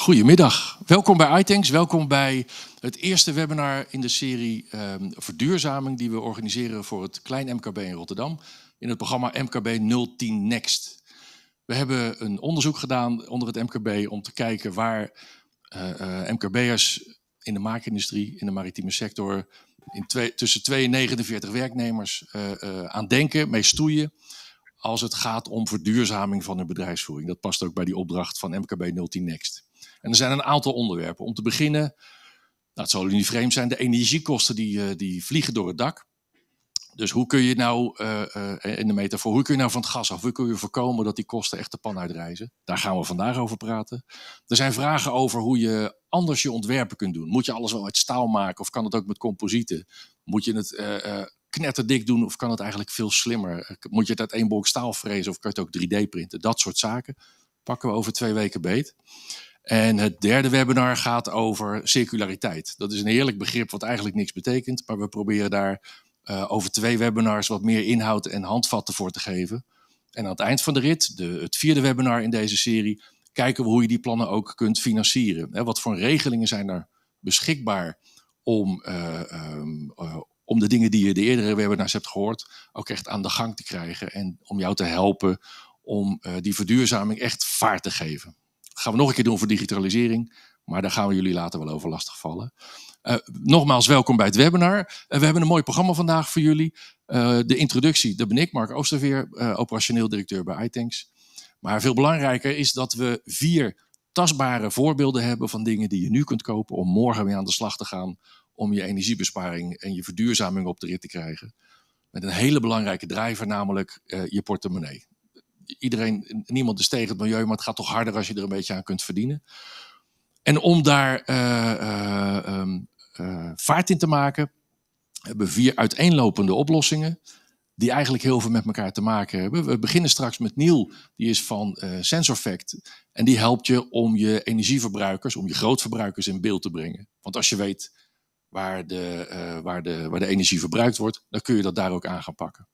Goedemiddag, welkom bij iTanks, welkom bij het eerste webinar in de serie ehm, Verduurzaming die we organiseren voor het Klein MKB in Rotterdam in het programma MKB 010 Next. We hebben een onderzoek gedaan onder het MKB om te kijken waar eh, eh, MKB'ers in de maakindustrie, in de maritieme sector, in twee, tussen 2 en 49 werknemers eh, aan denken, mee stoeien als het gaat om verduurzaming van hun bedrijfsvoering. Dat past ook bij die opdracht van MKB 010 Next. En er zijn een aantal onderwerpen. Om te beginnen, nou, het zal niet vreemd zijn, de energiekosten die, eh, die vliegen door het dak. Dus hoe kun je nou, eh, eh, in de metafoor, hoe kun je nou van het gas af? Hoe kun je voorkomen dat die kosten echt de pan uitreizen? Daar gaan we vandaag over praten. Er zijn vragen over hoe je anders je ontwerpen kunt doen. Moet je alles wel uit staal maken of kan het ook met composieten? Moet je het knetterdik doen of kan het eigenlijk veel slimmer? Moet je het uit één blok staal frezen of kan je het ook 3D printen? Dat soort zaken pakken we over twee weken beet. En het derde webinar gaat over circulariteit. Dat is een heerlijk begrip wat eigenlijk niks betekent, maar we proberen daar eh, over twee webinars wat meer inhoud en handvatten voor te geven. En aan het eind van de rit, de, het vierde webinar in deze serie, kijken we hoe je die plannen ook kunt financieren. wat voor regelingen zijn er beschikbaar om, eh, ehm, eh, om de dingen die je de eerdere webinars hebt gehoord ook echt aan de gang te krijgen en om jou te helpen om die verduurzaming echt vaart te geven. Dat gaan we nog een keer doen voor digitalisering. Maar daar gaan we jullie later wel over lastigvallen. Uh, nogmaals, welkom bij het webinar. Eh, we hebben een mooi programma vandaag voor jullie. Eh, de introductie, dat ben ik, Mark Oosterveer, operationeel directeur bij iTanks. Maar veel belangrijker is dat we vier tastbare voorbeelden hebben van dingen die je nu kunt kopen om morgen weer aan de slag te gaan om je energiebesparing en je verduurzaming op de rit te krijgen. Met een hele belangrijke drijver, namelijk je portemonnee iedereen, niemand is tegen het milieu, maar het gaat toch harder als je er een beetje aan kunt verdienen. En om daar eh, eh, ehm, eh, vaart in te maken, hebben we vier uiteenlopende oplossingen die eigenlijk heel veel met elkaar te maken hebben. We beginnen straks met Niel, die is van uh, SensorFact. En die helpt je om je energieverbruikers, om je grootverbruikers in beeld te brengen. Want als je weet waar de, waar de, waar de energie verbruikt wordt, dan kun je dat daar ook aan gaan pakken.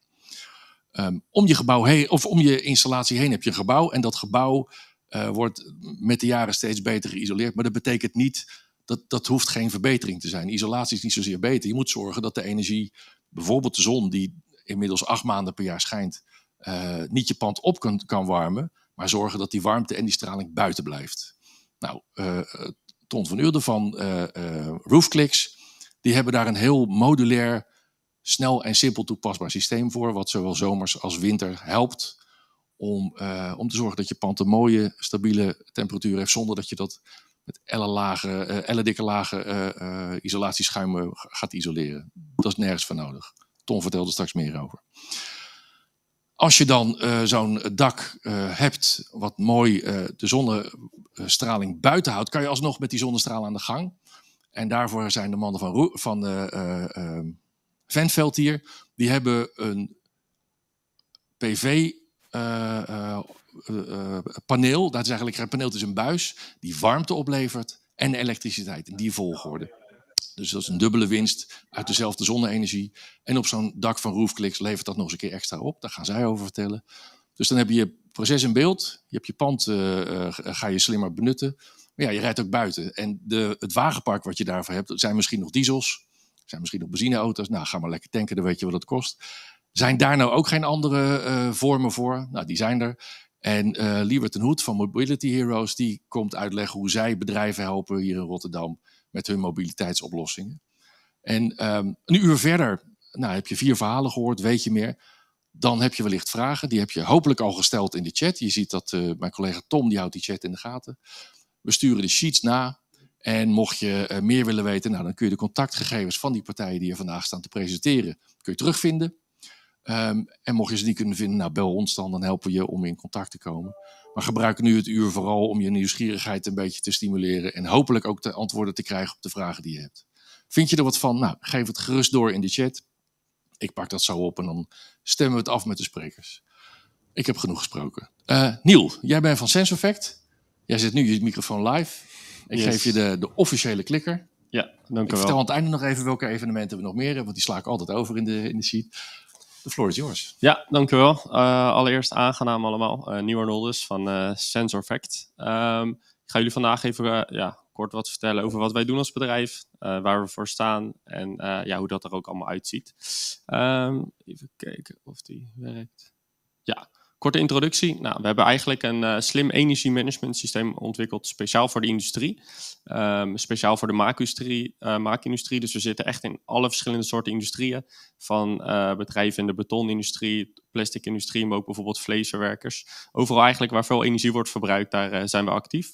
Ehm, om je gebouw heen, of om je installatie heen heb je een gebouw. En dat gebouw eh, wordt met de jaren steeds beter geïsoleerd. Maar dat betekent niet, dat, dat hoeft geen verbetering te zijn. Isolatie is niet zozeer beter. Je moet zorgen dat de energie, bijvoorbeeld de zon, die inmiddels acht maanden per jaar schijnt, eh, niet je pand op kan, kan warmen. Maar zorgen dat die warmte en die straling buiten blijft. Nou, eh, Ton van Uerde van Roofclix, die hebben daar een heel modulair snel en simpel toepasbaar systeem voor, wat zowel zomers als winter helpt om, eh, om te zorgen dat je pand een mooie, stabiele temperatuur heeft, zonder dat je dat met elle, eh, dikke lagen uh, eh, isolatieschuim gaat isoleren. Dat is nergens voor nodig. Ton vertelde straks meer over. Als je dan zo'n dak hebt wat mooi de zonnestraling buiten houdt, kan je alsnog met die zonnestraal aan de gang. En daarvoor zijn de mannen van, van Ventveld hier, die hebben een PV eh, eh, eh, paneel, dat is eigenlijk een paneel, het is een buis die warmte oplevert en elektriciteit in die volgorde. Dus dat is een dubbele winst uit dezelfde zonne-energie. En op zo'n dak van RoofClix levert dat nog eens een keer extra op. Daar gaan zij over vertellen. Dus dan heb je je proces in beeld. Je hebt je pand, ga je slimmer benutten. Maar ja, je rijdt ook buiten. En de, het wagenpark wat je daarvoor hebt, dat zijn misschien nog diesels zijn misschien nog benzineauto's. Nou, ga maar lekker tanken, dan weet je wat het kost. Zijn daar nou ook geen andere eh, vormen voor? Nou, die zijn er. En uh, eh, Liebert ten Hoed van Mobility Heroes, die komt uitleggen hoe zij bedrijven helpen hier in Rotterdam met hun mobiliteitsoplossingen. En een ehm, uur verder, nou, heb je vier verhalen gehoord, weet je meer. Dan heb je wellicht vragen. Die heb je hopelijk al gesteld in de chat. Je ziet dat eh, mijn collega Tom, die houdt die chat in de gaten. We sturen de sheets na. En mocht je eh, meer willen weten, nou, dan kun je de contactgegevens van die partijen die je vandaag staan te presenteren, kun je terugvinden. Ehm, en mocht je ze niet kunnen vinden, nou, bel ons dan, dan helpen we je om in contact te komen. Maar gebruik nu het uur vooral om je nieuwsgierigheid een beetje te stimuleren en hopelijk ook de antwoorden te krijgen op de vragen die je hebt. Vind je er wat van? Nou, geef het gerust door in de chat. Ik pak dat zo op en dan stemmen we het af met de sprekers. Ik heb genoeg gesproken. Eh, Niel, jij bent van Sensorfact. Jij zit nu je microfoon live. Ik geef je de, de officiële klikker. Ja, dank u wel. Ik vertel aan het einde nog even welke evenementen we nog meer hebben, want die sla ik altijd over in de, in de sheet. De floor is yours. Ja, dank u wel. Eh, allereerst aangenaam allemaal. Uh, eh, Nieuw Arnoldus van uh, eh, SensorFact. Ehm, ik ga jullie vandaag even ja, kort wat vertellen over wat wij doen als bedrijf, waar we voor staan en ja, hoe dat er ook allemaal uitziet. Ehm, even kijken of die werkt. Ja, Korte introductie. Nou, we hebben eigenlijk een eh, slim energiemanagement systeem ontwikkeld speciaal voor de industrie. Ehm, speciaal voor de maakindustrie, eh, maakindustrie. Dus we zitten echt in alle verschillende soorten industrieën. Van eh, bedrijven in de betonindustrie, plastic industrie, maar ook bijvoorbeeld vleesverwerkers. Overal eigenlijk waar veel energie wordt verbruikt, daar zijn we actief.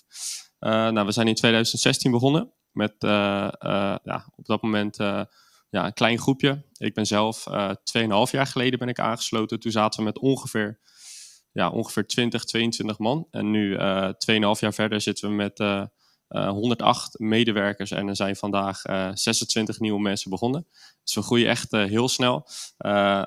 nou, we zijn in 2016 begonnen met ja, op dat moment ja, een klein groepje. Ik ben zelf uh, 2,5 jaar geleden ben ik aangesloten. Toen zaten we met ongeveer ja, ongeveer 20, 22 man. En nu, 2,5 eh, jaar verder, zitten we met 108 eh, eh, medewerkers. En er zijn vandaag 26 nieuwe mensen begonnen. Dus we groeien echt heel snel.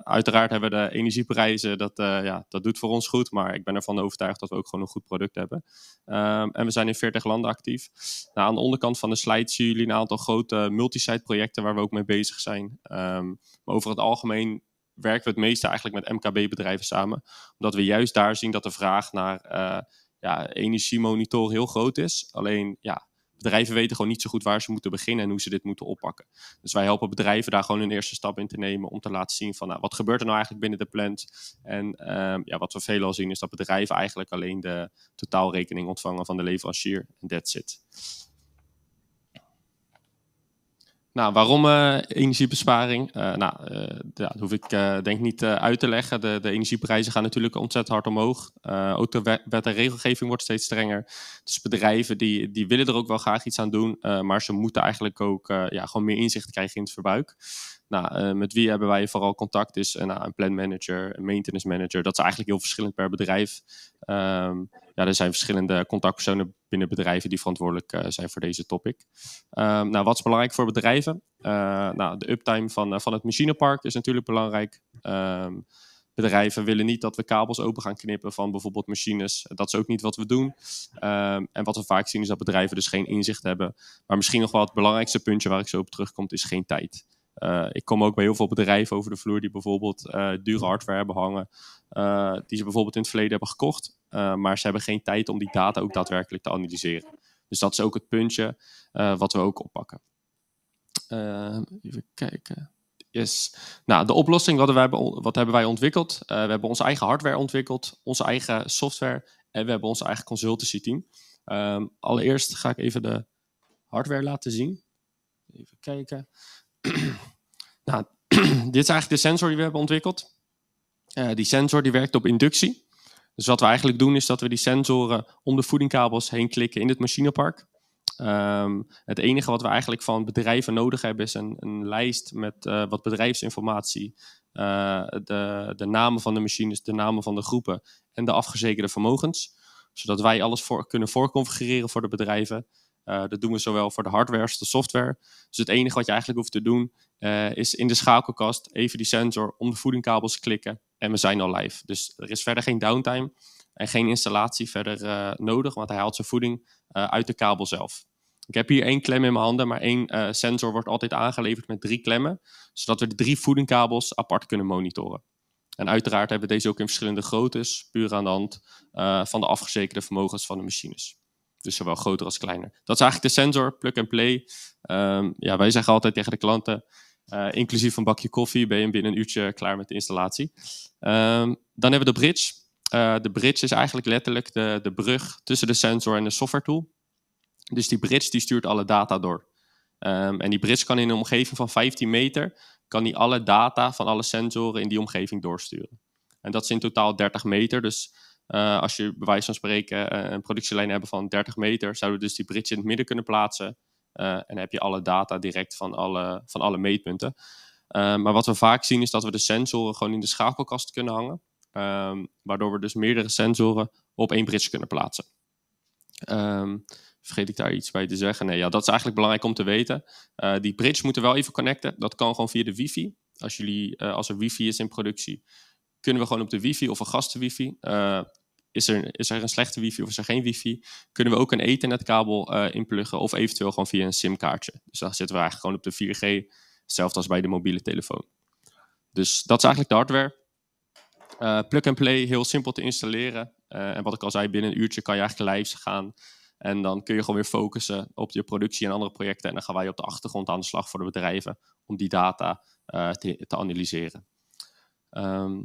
uiteraard hebben we de energieprijzen, dat, ja, dat doet voor ons goed. Maar ik ben ervan overtuigd dat we ook gewoon een goed product hebben. Ehm, en we zijn in 40 landen actief. Nou, aan de onderkant van de slide zien jullie een aantal grote multisite projecten waar we ook mee bezig zijn. Ehm, maar over het algemeen werken we het meeste eigenlijk met MKB-bedrijven samen. Omdat we juist daar zien dat de vraag naar uh, ja, energiemonitor heel groot is. Alleen ja, bedrijven weten gewoon niet zo goed waar ze moeten beginnen en hoe ze dit moeten oppakken. Dus wij helpen bedrijven daar gewoon een eerste stap in te nemen om te laten zien van nou, wat gebeurt er nou eigenlijk binnen de plant. En ehm, ja, wat we veelal zien is dat bedrijven eigenlijk alleen de totaalrekening ontvangen van de leverancier. En that's it. Nou, waarom eh, energiebesparing? Eh, nou, eh, dat hoef ik denk niet uit te leggen. De, de, energieprijzen gaan natuurlijk ontzettend hard omhoog. ook de wet, en regelgeving wordt steeds strenger. Dus bedrijven die, die willen er ook wel graag iets aan doen, maar ze moeten eigenlijk ook ja, gewoon meer inzicht krijgen in het verbruik. Nou, met wie hebben wij vooral contact? Is dus, een manager, een maintenance manager. Dat is eigenlijk heel verschillend per bedrijf. Um, ja, er zijn verschillende contactpersonen binnen bedrijven die verantwoordelijk eh, zijn voor deze topic. Ehm, nou, wat is belangrijk voor bedrijven? Eh, nou, de uptime van, eh, van het machinepark is natuurlijk belangrijk. Ehm, bedrijven willen niet dat we kabels open gaan knippen van bijvoorbeeld machines. Dat is ook niet wat we doen. Ehm, en wat we vaak zien is dat bedrijven dus geen inzicht hebben. Maar misschien nog wel het belangrijkste puntje waar ik zo op terugkom, is geen tijd. ik kom ook bij heel veel bedrijven over de vloer die bijvoorbeeld dure hardware hebben hangen. die ze bijvoorbeeld in het verleden hebben gekocht. Eh, maar ze hebben geen tijd om die data ook daadwerkelijk te analyseren. Dus dat is ook het puntje eh, wat we ook oppakken. Ehm, even kijken. Yes. Nou, de oplossing wat, hebben, wat hebben wij ontwikkeld? Eh, we hebben onze eigen hardware ontwikkeld, onze eigen software en we hebben ons eigen consultancy team. Ehm, allereerst ga ik even de hardware laten zien. Even kijken. nou, dit is eigenlijk de sensor die we hebben ontwikkeld. die sensor die werkt op inductie. Dus wat we eigenlijk doen is dat we die sensoren om de voedingkabels heen klikken in het machinepark. Ehm, het enige wat we eigenlijk van bedrijven nodig hebben is een, een lijst met eh, wat bedrijfsinformatie. Eh, de, de, namen van de machines, de namen van de groepen en de afgezekerde vermogens. Zodat wij alles voor, kunnen voorconfigureren voor de bedrijven. Eh, dat doen we zowel voor de hardware als de software. Dus het enige wat je eigenlijk hoeft te doen is in de schakelkast even die sensor om de voedingkabels klikken en we zijn al live. Dus er is verder geen downtime en geen installatie verder eh, nodig, want hij haalt zijn voeding eh, uit de kabel zelf. Ik heb hier één klem in mijn handen, maar één eh, sensor wordt altijd aangeleverd met drie klemmen, zodat we de drie voedingkabels apart kunnen monitoren. En uiteraard hebben we deze ook in verschillende groottes, puur aan de hand van de afgezekerde vermogens van de machines. Dus zowel groter als kleiner. Dat is eigenlijk de sensor, plug and play. Ehm, ja, wij zeggen altijd tegen de klanten, eh, inclusief een bakje koffie ben je binnen een uurtje klaar met de installatie. Ehm, dan hebben we de bridge. Eh, de bridge is eigenlijk letterlijk de, de brug tussen de sensor en de software tool. Dus die bridge die stuurt alle data door. Ehm, en die bridge kan in een omgeving van 15 meter kan die alle data van alle sensoren in die omgeving doorsturen. En dat is in totaal 30 meter. Dus eh, als je bij wijze van spreken een productielijn hebben van 30 meter, zouden we dus die bridge in het midden kunnen plaatsen. Eh, en heb je alle data direct van alle, van alle meetpunten. Eh, maar wat we vaak zien is dat we de sensoren gewoon in de schakelkast kunnen hangen. Ehm, waardoor we dus meerdere sensoren op één bridge kunnen plaatsen. Ehm, vergeet ik daar iets bij te zeggen? Nee, ja, dat is eigenlijk belangrijk om te weten. Eh, die bridge moeten wel even connecten. Dat kan gewoon via de wifi. Als, jullie, als er wifi is in productie, kunnen we gewoon op de wifi of een gasten wifi is er, is er een slechte wifi of is er geen wifi, kunnen we ook een ethernetkabel uh, eh, inpluggen of eventueel gewoon via een simkaartje. Dus dan zitten we eigenlijk gewoon op de 4G, hetzelfde als bij de mobiele telefoon. Dus dat is eigenlijk de hardware. Eh, plug and play, heel simpel te installeren. Eh, en wat ik al zei, binnen een uurtje kan je eigenlijk live gaan. En dan kun je gewoon weer focussen op je productie en andere projecten. En dan gaan wij op de achtergrond aan de slag voor de bedrijven om die data te, te, analyseren. Ehm,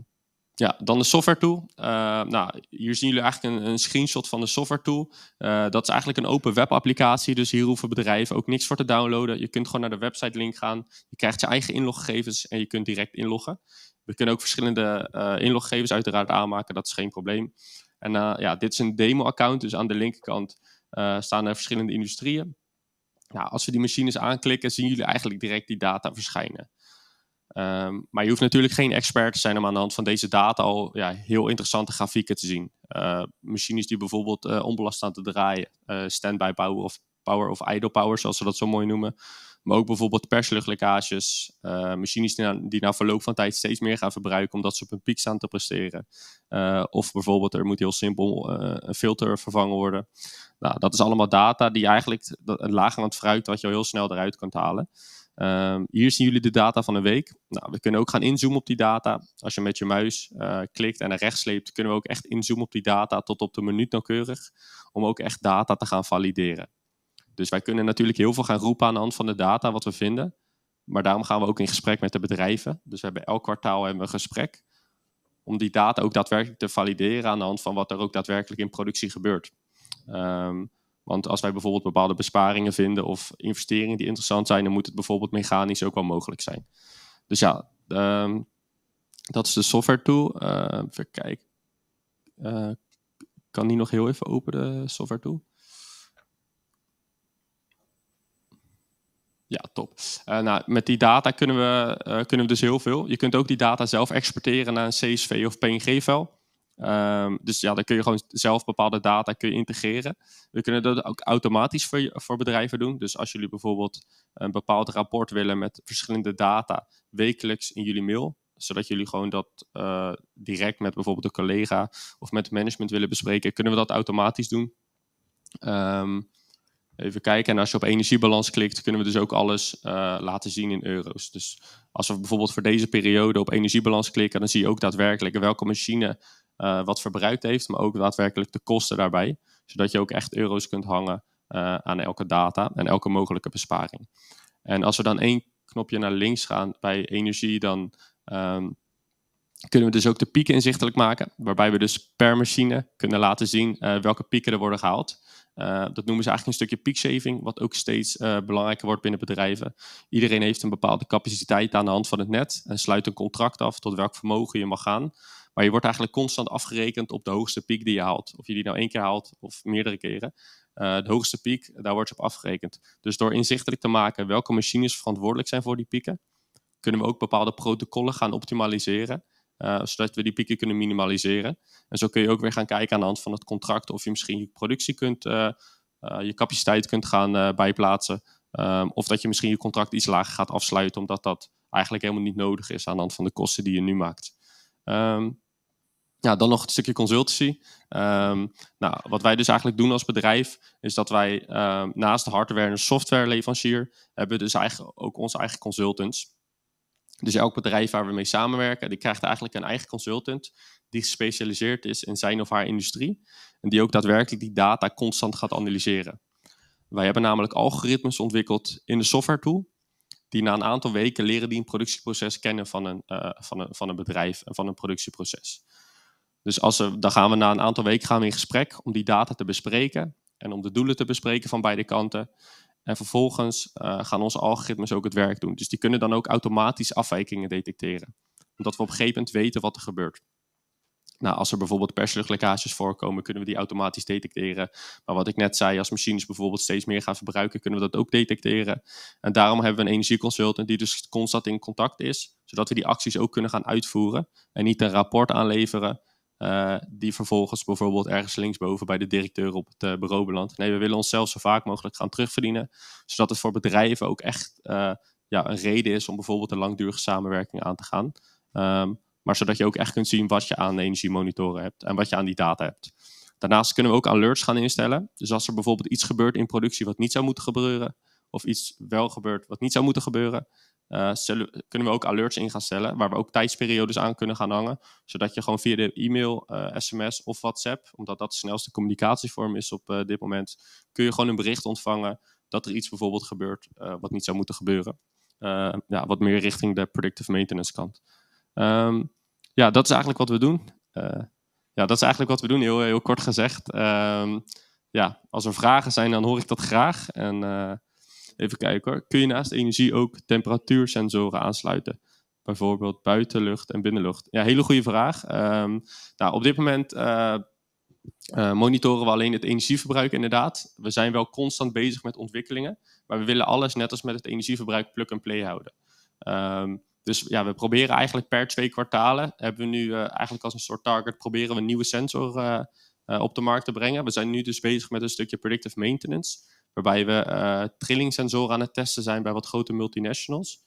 ja, dan de software tool. Eh, nou, hier zien jullie eigenlijk een, een screenshot van de software tool. Eh, dat is eigenlijk een open webapplicatie, dus hier hoeven bedrijven ook niks voor te downloaden. Je kunt gewoon naar de website link gaan, je krijgt je eigen inloggegevens en je kunt direct inloggen. We kunnen ook verschillende uh, inloggegevens uiteraard aanmaken, dat is geen probleem. En ja, dit is een demo-account, dus aan de linkerkant staan er verschillende industrieën. Nou, als we die machines aanklikken, zien jullie eigenlijk direct die data verschijnen. Ehm, maar je hoeft natuurlijk geen expert te zijn om aan de hand van deze data al ja, heel interessante grafieken te zien. Eh, machines die bijvoorbeeld eh, onbelast staan te draaien, eh, standby power of, power of idle power, zoals ze dat zo mooi noemen. Maar ook bijvoorbeeld persluchtleckages, machines die na, verloop van tijd steeds meer gaan verbruiken omdat ze op hun piek staan te presteren. of bijvoorbeeld er moet heel simpel een filter vervangen worden. Nou, dat is allemaal data die eigenlijk een laag aan het fruit wat je al heel snel eruit kunt halen. Ehm, hier zien jullie de data van een week. Nou, we kunnen ook gaan inzoomen op die data. Als je met je muis eh, klikt en naar rechts sleept, kunnen we ook echt inzoomen op die data tot op de minuut nauwkeurig, om ook echt data te gaan valideren. Dus wij kunnen natuurlijk heel veel gaan roepen aan de hand van de data wat we vinden, maar daarom gaan we ook in gesprek met de bedrijven. Dus we hebben elk kwartaal hebben we een gesprek om die data ook daadwerkelijk te valideren aan de hand van wat er ook daadwerkelijk in productie gebeurt. Um, want als wij bijvoorbeeld bepaalde besparingen vinden of investeringen die interessant zijn, dan moet het bijvoorbeeld mechanisch ook wel mogelijk zijn. Dus ja, ehm, dat is de software tool. Eh, even kijken. Uh, kan die nog heel even openen, de software tool? Ja, top. Eh, nou, met die data kunnen we, kunnen we dus heel veel. Je kunt ook die data zelf exporteren naar een CSV of png vel. Ehm, dus ja, dan kun je gewoon zelf bepaalde data kun je integreren. We kunnen dat ook automatisch voor, voor bedrijven doen. Dus als jullie bijvoorbeeld een bepaald rapport willen met verschillende data wekelijks in jullie mail, zodat jullie gewoon dat eh, direct met bijvoorbeeld een collega of met management willen bespreken, kunnen we dat automatisch doen. Ehm, even kijken. En als je op energiebalans klikt, kunnen we dus ook alles eh, laten zien in euro's. Dus als we bijvoorbeeld voor deze periode op energiebalans klikken, dan zie je ook daadwerkelijk welke machine eh, wat verbruikt heeft, maar ook daadwerkelijk de kosten daarbij. Zodat je ook echt euro's kunt hangen eh, aan elke data en elke mogelijke besparing. En als we dan één knopje naar links gaan bij energie, dan ehm, kunnen we dus ook de pieken inzichtelijk maken. Waarbij we dus per machine kunnen laten zien eh, welke pieken er worden gehaald. dat noemen ze eigenlijk een stukje peakshaving, wat ook steeds belangrijker wordt binnen bedrijven. Iedereen heeft een bepaalde capaciteit aan de hand van het net en sluit een contract af tot welk vermogen je mag gaan. Maar je wordt eigenlijk constant afgerekend op de hoogste piek die je haalt. Of je die nou één keer haalt of meerdere keren. Eh, de hoogste piek, daar wordt je op afgerekend. Dus door inzichtelijk te maken welke machines verantwoordelijk zijn voor die pieken, kunnen we ook bepaalde protocollen gaan optimaliseren. Eh, zodat we die pieken kunnen minimaliseren. En zo kun je ook weer gaan kijken aan de hand van het contract of je misschien je productie kunt, eh, je capaciteit kunt gaan bijplaatsen. Ehm, of dat je misschien je contract iets lager gaat afsluiten, omdat dat eigenlijk helemaal niet nodig is aan de hand van de kosten die je nu maakt. Ehm, ja, dan nog een stukje consultancy. Ehm, nou, wat wij dus eigenlijk doen als bedrijf, is dat wij ehm, naast de hardware- en leverancier hebben dus eigenlijk ook onze eigen consultants. Dus elk bedrijf waar we mee samenwerken, die krijgt eigenlijk een eigen consultant die gespecialiseerd is in zijn of haar industrie en die ook daadwerkelijk die data constant gaat analyseren. Wij hebben namelijk algoritmes ontwikkeld in de software tool die na een aantal weken leren die een productieproces kennen van een, eh, van een, van een bedrijf en van een productieproces. Dus als we, dan gaan we na een aantal weken gaan we in gesprek om die data te bespreken en om de doelen te bespreken van beide kanten. En vervolgens eh, gaan onze algoritmes ook het werk doen. Dus die kunnen dan ook automatisch afwijkingen detecteren. Omdat we op een gegeven moment weten wat er gebeurt nou, als er bijvoorbeeld persluchtlekkages voorkomen, kunnen we die automatisch detecteren. Maar wat ik net zei, als machines bijvoorbeeld steeds meer gaan verbruiken, kunnen we dat ook detecteren. En daarom hebben we een energieconsultant die dus constant in contact is, zodat we die acties ook kunnen gaan uitvoeren en niet een rapport aanleveren. Eh, die vervolgens bijvoorbeeld ergens linksboven bij de directeur op het eh, bureau belandt. Nee, we willen onszelf zo vaak mogelijk gaan terugverdienen, zodat het voor bedrijven ook echt eh, ja, een reden is om bijvoorbeeld een langdurige samenwerking aan te gaan. Ehm, maar zodat je ook echt kunt zien wat je aan de energiemonitoren hebt en wat je aan die data hebt. Daarnaast kunnen we ook alerts gaan instellen. Dus als er bijvoorbeeld iets gebeurt in productie wat niet zou moeten gebeuren, of iets wel gebeurt wat niet zou moeten gebeuren, eh, kunnen we ook alerts in gaan stellen, waar we ook tijdsperiodes aan kunnen gaan hangen, zodat je gewoon via de e-mail, sms eh, of WhatsApp, omdat dat de snelste communicatievorm is op eh, dit moment, kun je gewoon een bericht ontvangen dat er iets bijvoorbeeld gebeurt wat niet zou moeten gebeuren. ja, wat meer richting de predictive maintenance kant. Ehm, ja, dat is eigenlijk wat we doen. Eh, ja, dat is eigenlijk wat we doen, heel, heel kort gezegd. Ehm, ja, als er vragen zijn, dan hoor ik dat graag. En eh, even kijken hoor. Kun je naast energie ook temperatuursensoren aansluiten? Bijvoorbeeld buitenlucht en binnenlucht. Ja, hele goede vraag. Ehm, nou, op dit moment eh, monitoren we alleen het energieverbruik inderdaad. We zijn wel constant bezig met ontwikkelingen, maar we willen alles net als met het energieverbruik plug-and-play houden. Dus ja, we proberen eigenlijk per twee kwartalen, hebben we nu eh, eigenlijk als een soort target, proberen we een nieuwe sensor eh, eh, op de markt te brengen. We zijn nu dus bezig met een stukje predictive maintenance, waarbij we trillingsensoren aan het testen zijn bij wat grote multinationals.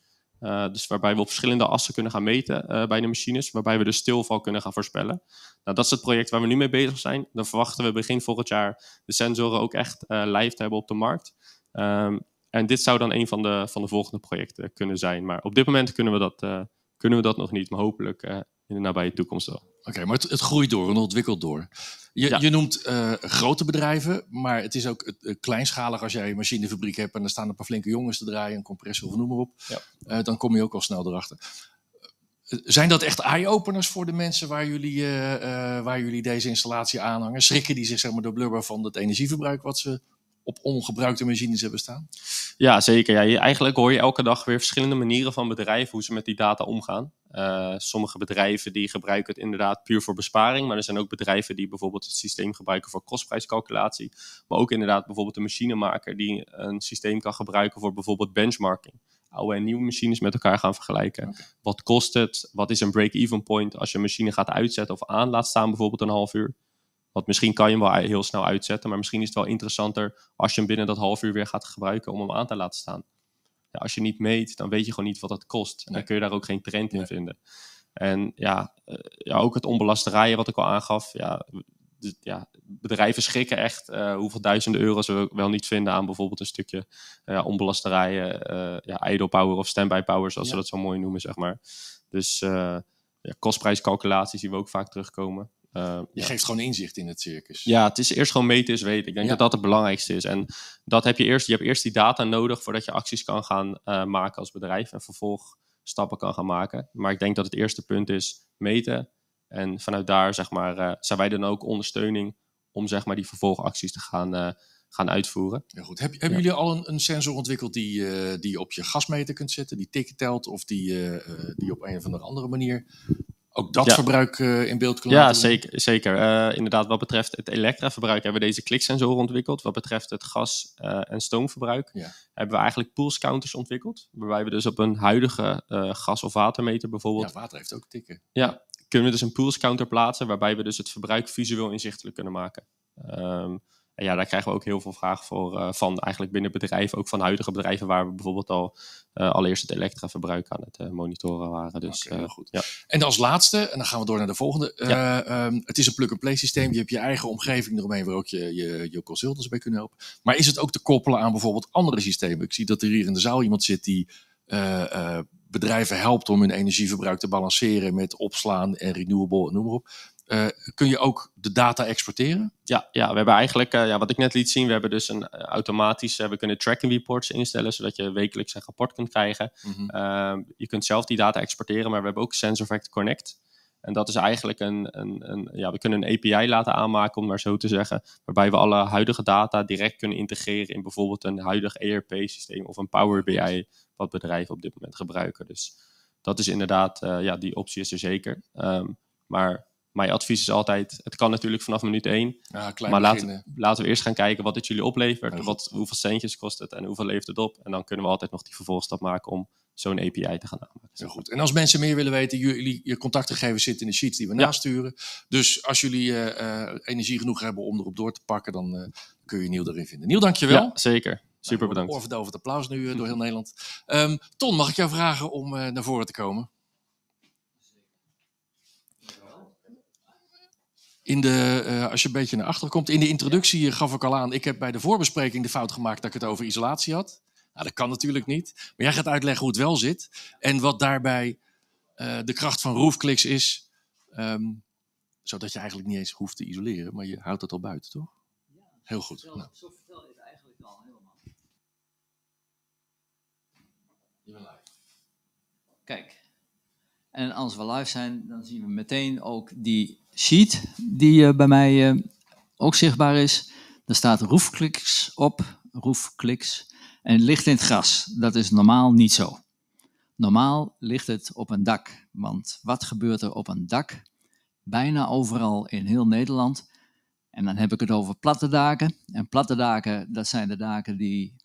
dus waarbij we op verschillende assen kunnen gaan meten bij de machines, waarbij we de stilval kunnen gaan voorspellen. Nou, dat is het project waar we nu mee bezig zijn. Dan verwachten we begin volgend jaar de sensoren ook echt live te hebben op de markt. Ehm, en dit zou dan een van de, van de volgende projecten kunnen zijn. Maar op dit moment kunnen we dat, eh, kunnen we dat nog niet. Maar hopelijk eh, in de nabije toekomst wel. Oké, maar het, het, groeit door en ontwikkelt door. Je, je noemt eh, grote bedrijven, maar het is ook kleinschalig. Als jij een machinefabriek hebt en er staan een paar flinke jongens te draaien, een compressor of noem maar op, dan kom je ook al snel erachter. Zijn dat echt eye-openers voor de mensen waar jullie, waar jullie deze installatie aanhangen? Schrikken die zich zeg maar, door blubber van het energieverbruik wat ze op ongebruikte machines hebben staan? Ja, zeker. Ja, eigenlijk hoor je elke dag weer verschillende manieren van bedrijven hoe ze met die data omgaan. Eh, sommige bedrijven die gebruiken het inderdaad puur voor besparing, maar er zijn ook bedrijven die bijvoorbeeld het systeem gebruiken voor kostprijscalculatie, maar ook inderdaad bijvoorbeeld een machinemaker die een systeem kan gebruiken voor bijvoorbeeld benchmarking. Oude en nieuwe machines met elkaar gaan vergelijken. Wat kost het? Wat is een break-even point als je een machine gaat uitzetten of aan laat staan bijvoorbeeld een half uur? Want misschien kan je hem wel heel snel uitzetten, maar misschien is het wel interessanter als je hem binnen dat half uur weer gaat gebruiken om hem aan te laten staan. Ja, als je niet meet, dan weet je gewoon niet wat dat kost. En dan kun je daar ook geen trend in vinden. En ja, eh, ja, ook het onbelaste rijden, wat ik al aangaf. Ja, ja, bedrijven schrikken echt eh, hoeveel duizenden euro's we wel niet vinden aan bijvoorbeeld een stukje uh, eh, onbelaste rijden, ja, idle power of standby power, zoals ze dat zo mooi noemen, zeg maar. Dus ja, kostprijscalculaties die we ook vaak terugkomen je geeft gewoon inzicht in het circus. Ja, het is eerst gewoon meten is weten. Ik denk dat dat het belangrijkste is. En dat heb je eerst. Je hebt eerst die data nodig voordat je acties kan gaan eh, maken als bedrijf. En vervolgstappen stappen kan gaan maken. Maar ik denk dat het eerste punt is meten. En vanuit daar zeg maar, eh, zijn wij dan ook ondersteuning om zeg maar, die vervolgacties te gaan, eh, gaan uitvoeren. Ja, goed. Heb, hebben jullie al een, sensor ontwikkeld die, die op je gasmeter kunt zetten, die tikken telt of die, die op een of andere manier ook dat verbruik eh, in beeld kunnen ja, zeker. zeker. Uh, inderdaad, wat betreft het elektraverbruik hebben we deze kliksensoren ontwikkeld. Wat betreft het gas- eh, en stoomverbruik hebben we eigenlijk poolscounters ontwikkeld. Waarbij we dus op een huidige gas- of watermeter bijvoorbeeld... Ja, water heeft ook tikken. Ja, kunnen we dus een counter plaatsen waarbij we dus het verbruik visueel inzichtelijk kunnen maken. Um, en ja, daar krijgen we ook heel veel vraag voor eh, van eigenlijk binnen bedrijven, ook van huidige bedrijven waar we bijvoorbeeld al uh, allereerst het elektraverbruik aan het eh, monitoren waren. Dus, goed. Ja. En als laatste, en dan gaan we door naar de volgende. Ehm, het is een plug-and-play systeem. Je hebt je eigen omgeving eromheen waar ook je, je, je consultants bij kunnen helpen. Maar is het ook te koppelen aan bijvoorbeeld andere systemen? Ik zie dat er hier in de zaal iemand zit die bedrijven helpt om hun energieverbruik te balanceren met opslaan en renewable en noem maar op. Eh, kun je ook de data exporteren? Ja, ja we hebben eigenlijk, eh, ja, wat ik net liet zien, we hebben dus een eh, automatisch, uh, we kunnen tracking reports instellen, zodat je wekelijks een rapport kunt krijgen. Mhm. Ehm, je kunt zelf die data exporteren, maar we hebben ook SensorFact Connect. En dat is eigenlijk een, een, een, ja, we kunnen een API laten aanmaken, om maar zo te zeggen, waarbij we alle huidige data direct kunnen integreren in bijvoorbeeld een huidig ERP-systeem of een Power BI, wat bedrijven op dit moment gebruiken. Dus dat is inderdaad, ja, die optie is er zeker. Ehm, maar mijn advies is altijd, het kan natuurlijk vanaf minuut één. maar laten, laten we eerst gaan kijken wat het jullie oplevert. Wat, hoeveel centjes kost het en hoeveel levert het op? En dan kunnen we altijd nog die vervolgstap maken om zo'n API te gaan aanmaken. Heel goed. En als mensen meer willen weten, jullie je contactgegevens zitten in de sheets die we nasturen. Dus als jullie eh, eh, energie genoeg hebben om erop door te pakken, eh, dan kun je Niel erin vinden. Niel, dankjewel. Ja, zeker. Super nou, bedankt. Over het applaus nu door heel Nederland. Ehm, Ton, mag ik jou vragen om naar voren te komen? In de, eh, als je een beetje naar achter komt, in de introductie gaf ik al aan, ik heb bij de voorbespreking de fout gemaakt dat ik het over isolatie had. Nou, dat kan natuurlijk niet. Maar jij gaat uitleggen hoe het wel zit. En wat daarbij eh, de kracht van roofkliks is. Ehm, zodat je eigenlijk niet eens hoeft te isoleren, maar je houdt het al buiten, toch? Ja, Heel goed. nou. zo vertel je het eigenlijk al helemaal. live. Kijk. En als we live zijn, dan zien we meteen ook die sheet die eh, bij mij eh, ook zichtbaar is. Daar staat roefkliks op, roefkliks. En het ligt in het gras. Dat is normaal niet zo. Normaal ligt het op een dak. Want wat gebeurt er op een dak? Bijna overal in heel Nederland. En dan heb ik het over platte daken. En platte daken, dat zijn de daken die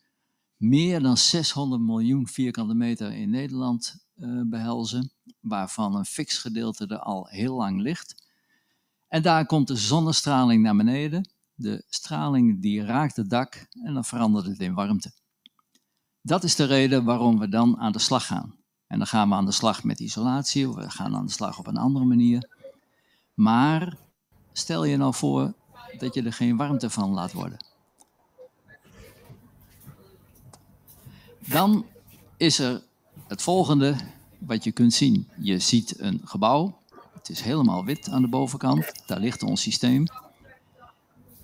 meer dan 600 miljoen vierkante meter in Nederland eh, behelzen. Waarvan een fix gedeelte er al heel lang ligt. En daar komt de zonnestraling naar beneden. De straling die raakt het dak en dan verandert het in warmte. Dat is de reden waarom we dan aan de slag gaan. En dan gaan we aan de slag met isolatie, of we gaan aan de slag op een andere manier. Maar stel je nou voor dat je er geen warmte van laat worden. Dan is er het volgende wat je kunt zien. Je ziet een gebouw het is helemaal wit aan de bovenkant. Daar ligt ons systeem.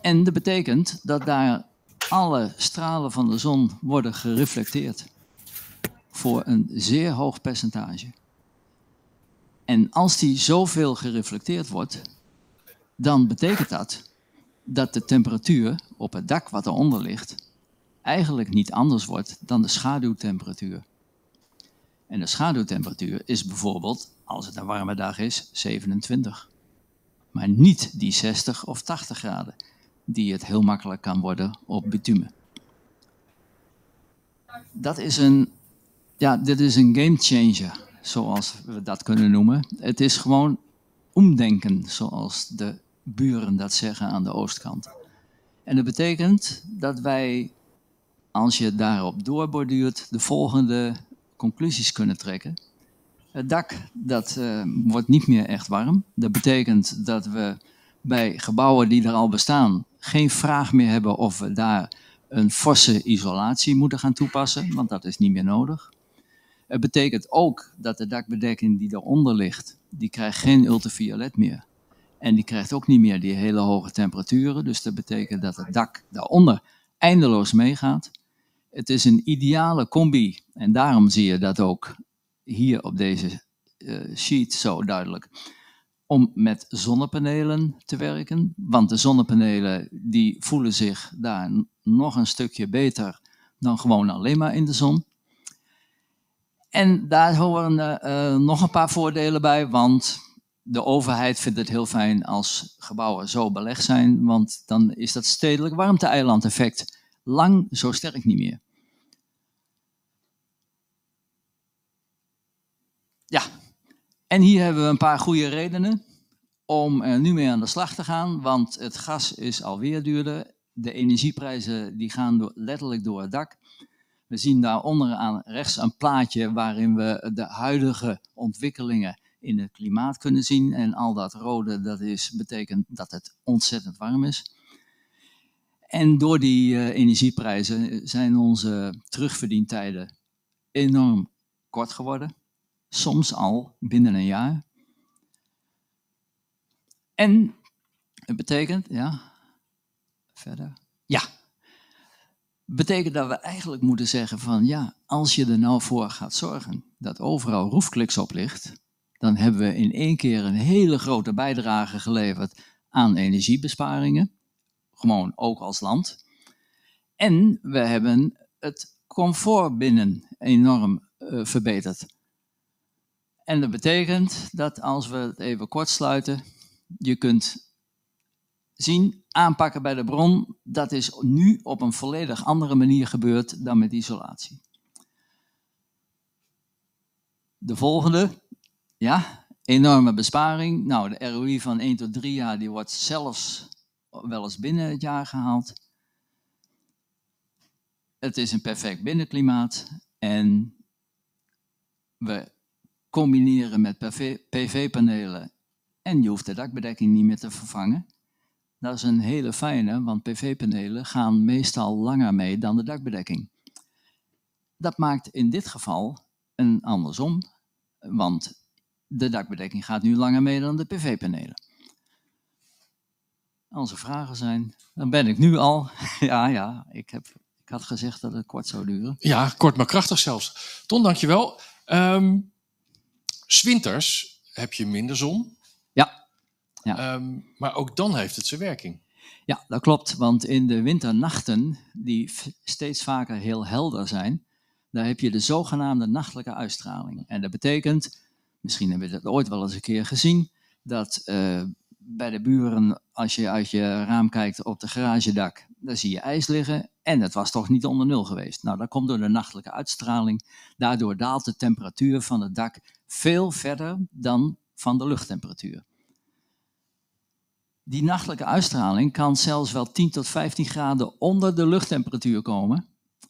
En dat betekent dat daar alle stralen van de zon worden gereflecteerd. Voor een zeer hoog percentage. En als die zoveel gereflecteerd wordt, dan betekent dat dat de temperatuur op het dak wat eronder ligt eigenlijk niet anders wordt dan de schaduwtemperatuur. En de schaduwtemperatuur is bijvoorbeeld als het een warme dag is, 27. Maar niet die 60 of 80 graden, die het heel makkelijk kan worden op bitumen. Dat is een, ja, dit is een game changer, zoals we dat kunnen noemen. Het is gewoon omdenken, zoals de buren dat zeggen aan de oostkant. En dat betekent dat wij, als je daarop doorborduurt, de volgende conclusies kunnen trekken. Het dak dat, eh, wordt niet meer echt warm. Dat betekent dat we bij gebouwen die er al bestaan geen vraag meer hebben of we daar een forse isolatie moeten gaan toepassen, want dat is niet meer nodig. Het betekent ook dat de dakbedekking die eronder ligt, die krijgt geen ultraviolet meer. En die krijgt ook niet meer die hele hoge temperaturen. Dus dat betekent dat het dak daaronder eindeloos meegaat. Het is een ideale combi. En daarom zie je dat ook hier op deze eh, sheet zo duidelijk. Om met zonnepanelen te werken, want de zonnepanelen die voelen zich daar nog een stukje beter dan gewoon alleen maar in de zon. En daar horen uh, nog een paar voordelen bij, want de overheid vindt het heel fijn als gebouwen zo belegd zijn, want dan is dat stedelijk warmte-eiland-effect lang zo sterk niet meer. Ja, en hier hebben we een paar goede redenen om er nu mee aan de slag te gaan, want het gas is alweer duurder. De energieprijzen die gaan door, letterlijk door het dak. We zien daar onderaan rechts een plaatje waarin we de huidige ontwikkelingen in het klimaat kunnen zien. En al dat rode, dat is, betekent dat het ontzettend warm is. En door die eh, energieprijzen zijn onze terugverdientijden enorm kort geworden soms al binnen een jaar. En het betekent, ja, verder. Ja, betekent dat we eigenlijk moeten zeggen van ja, als je er nou voor gaat zorgen dat overal roefkliks op ligt, dan hebben we in één keer een hele grote bijdrage geleverd aan energiebesparingen, gewoon ook als land. En we hebben het comfort binnen enorm eh, verbeterd. En dat betekent dat als we het even kort sluiten, je kunt zien, aanpakken bij de bron, dat is nu op een volledig andere manier gebeurd dan met isolatie. De volgende, ja, enorme besparing. Nou, de ROI van 1 tot 3 jaar, die wordt zelfs wel eens binnen het jaar gehaald. Het is een perfect binnenklimaat en we combineren met PV-panelen. En je hoeft de dakbedekking niet meer te vervangen. Dat is een hele fijne, want PV-panelen gaan meestal langer mee dan de dakbedekking. Dat maakt in dit geval een andersom, want de dakbedekking gaat nu langer mee dan de PV-panelen. Als er vragen zijn, dan ben ik nu al. ja, ja, ik, heb, ik had gezegd dat het kort zou duren. Ja, kort maar krachtig zelfs. Ton, dankjewel. Um, Zwinters heb je minder zon. Ja. ja. Ehm, maar ook dan heeft het zijn werking. Ja, dat klopt. Want in de winternachten, die steeds vaker heel helder zijn, daar heb je de zogenaamde nachtelijke uitstraling. En dat betekent, misschien hebben we dat ooit wel eens een keer gezien, dat eh, bij de buren, als je uit je raam kijkt op de garagedak, daar zie je ijs liggen. En het was toch niet onder nul geweest. Nou, dat komt door de nachtelijke uitstraling. Daardoor daalt de temperatuur van het dak veel verder dan van de luchttemperatuur. Die nachtelijke uitstraling kan zelfs wel 10 tot 15 graden onder de luchttemperatuur komen.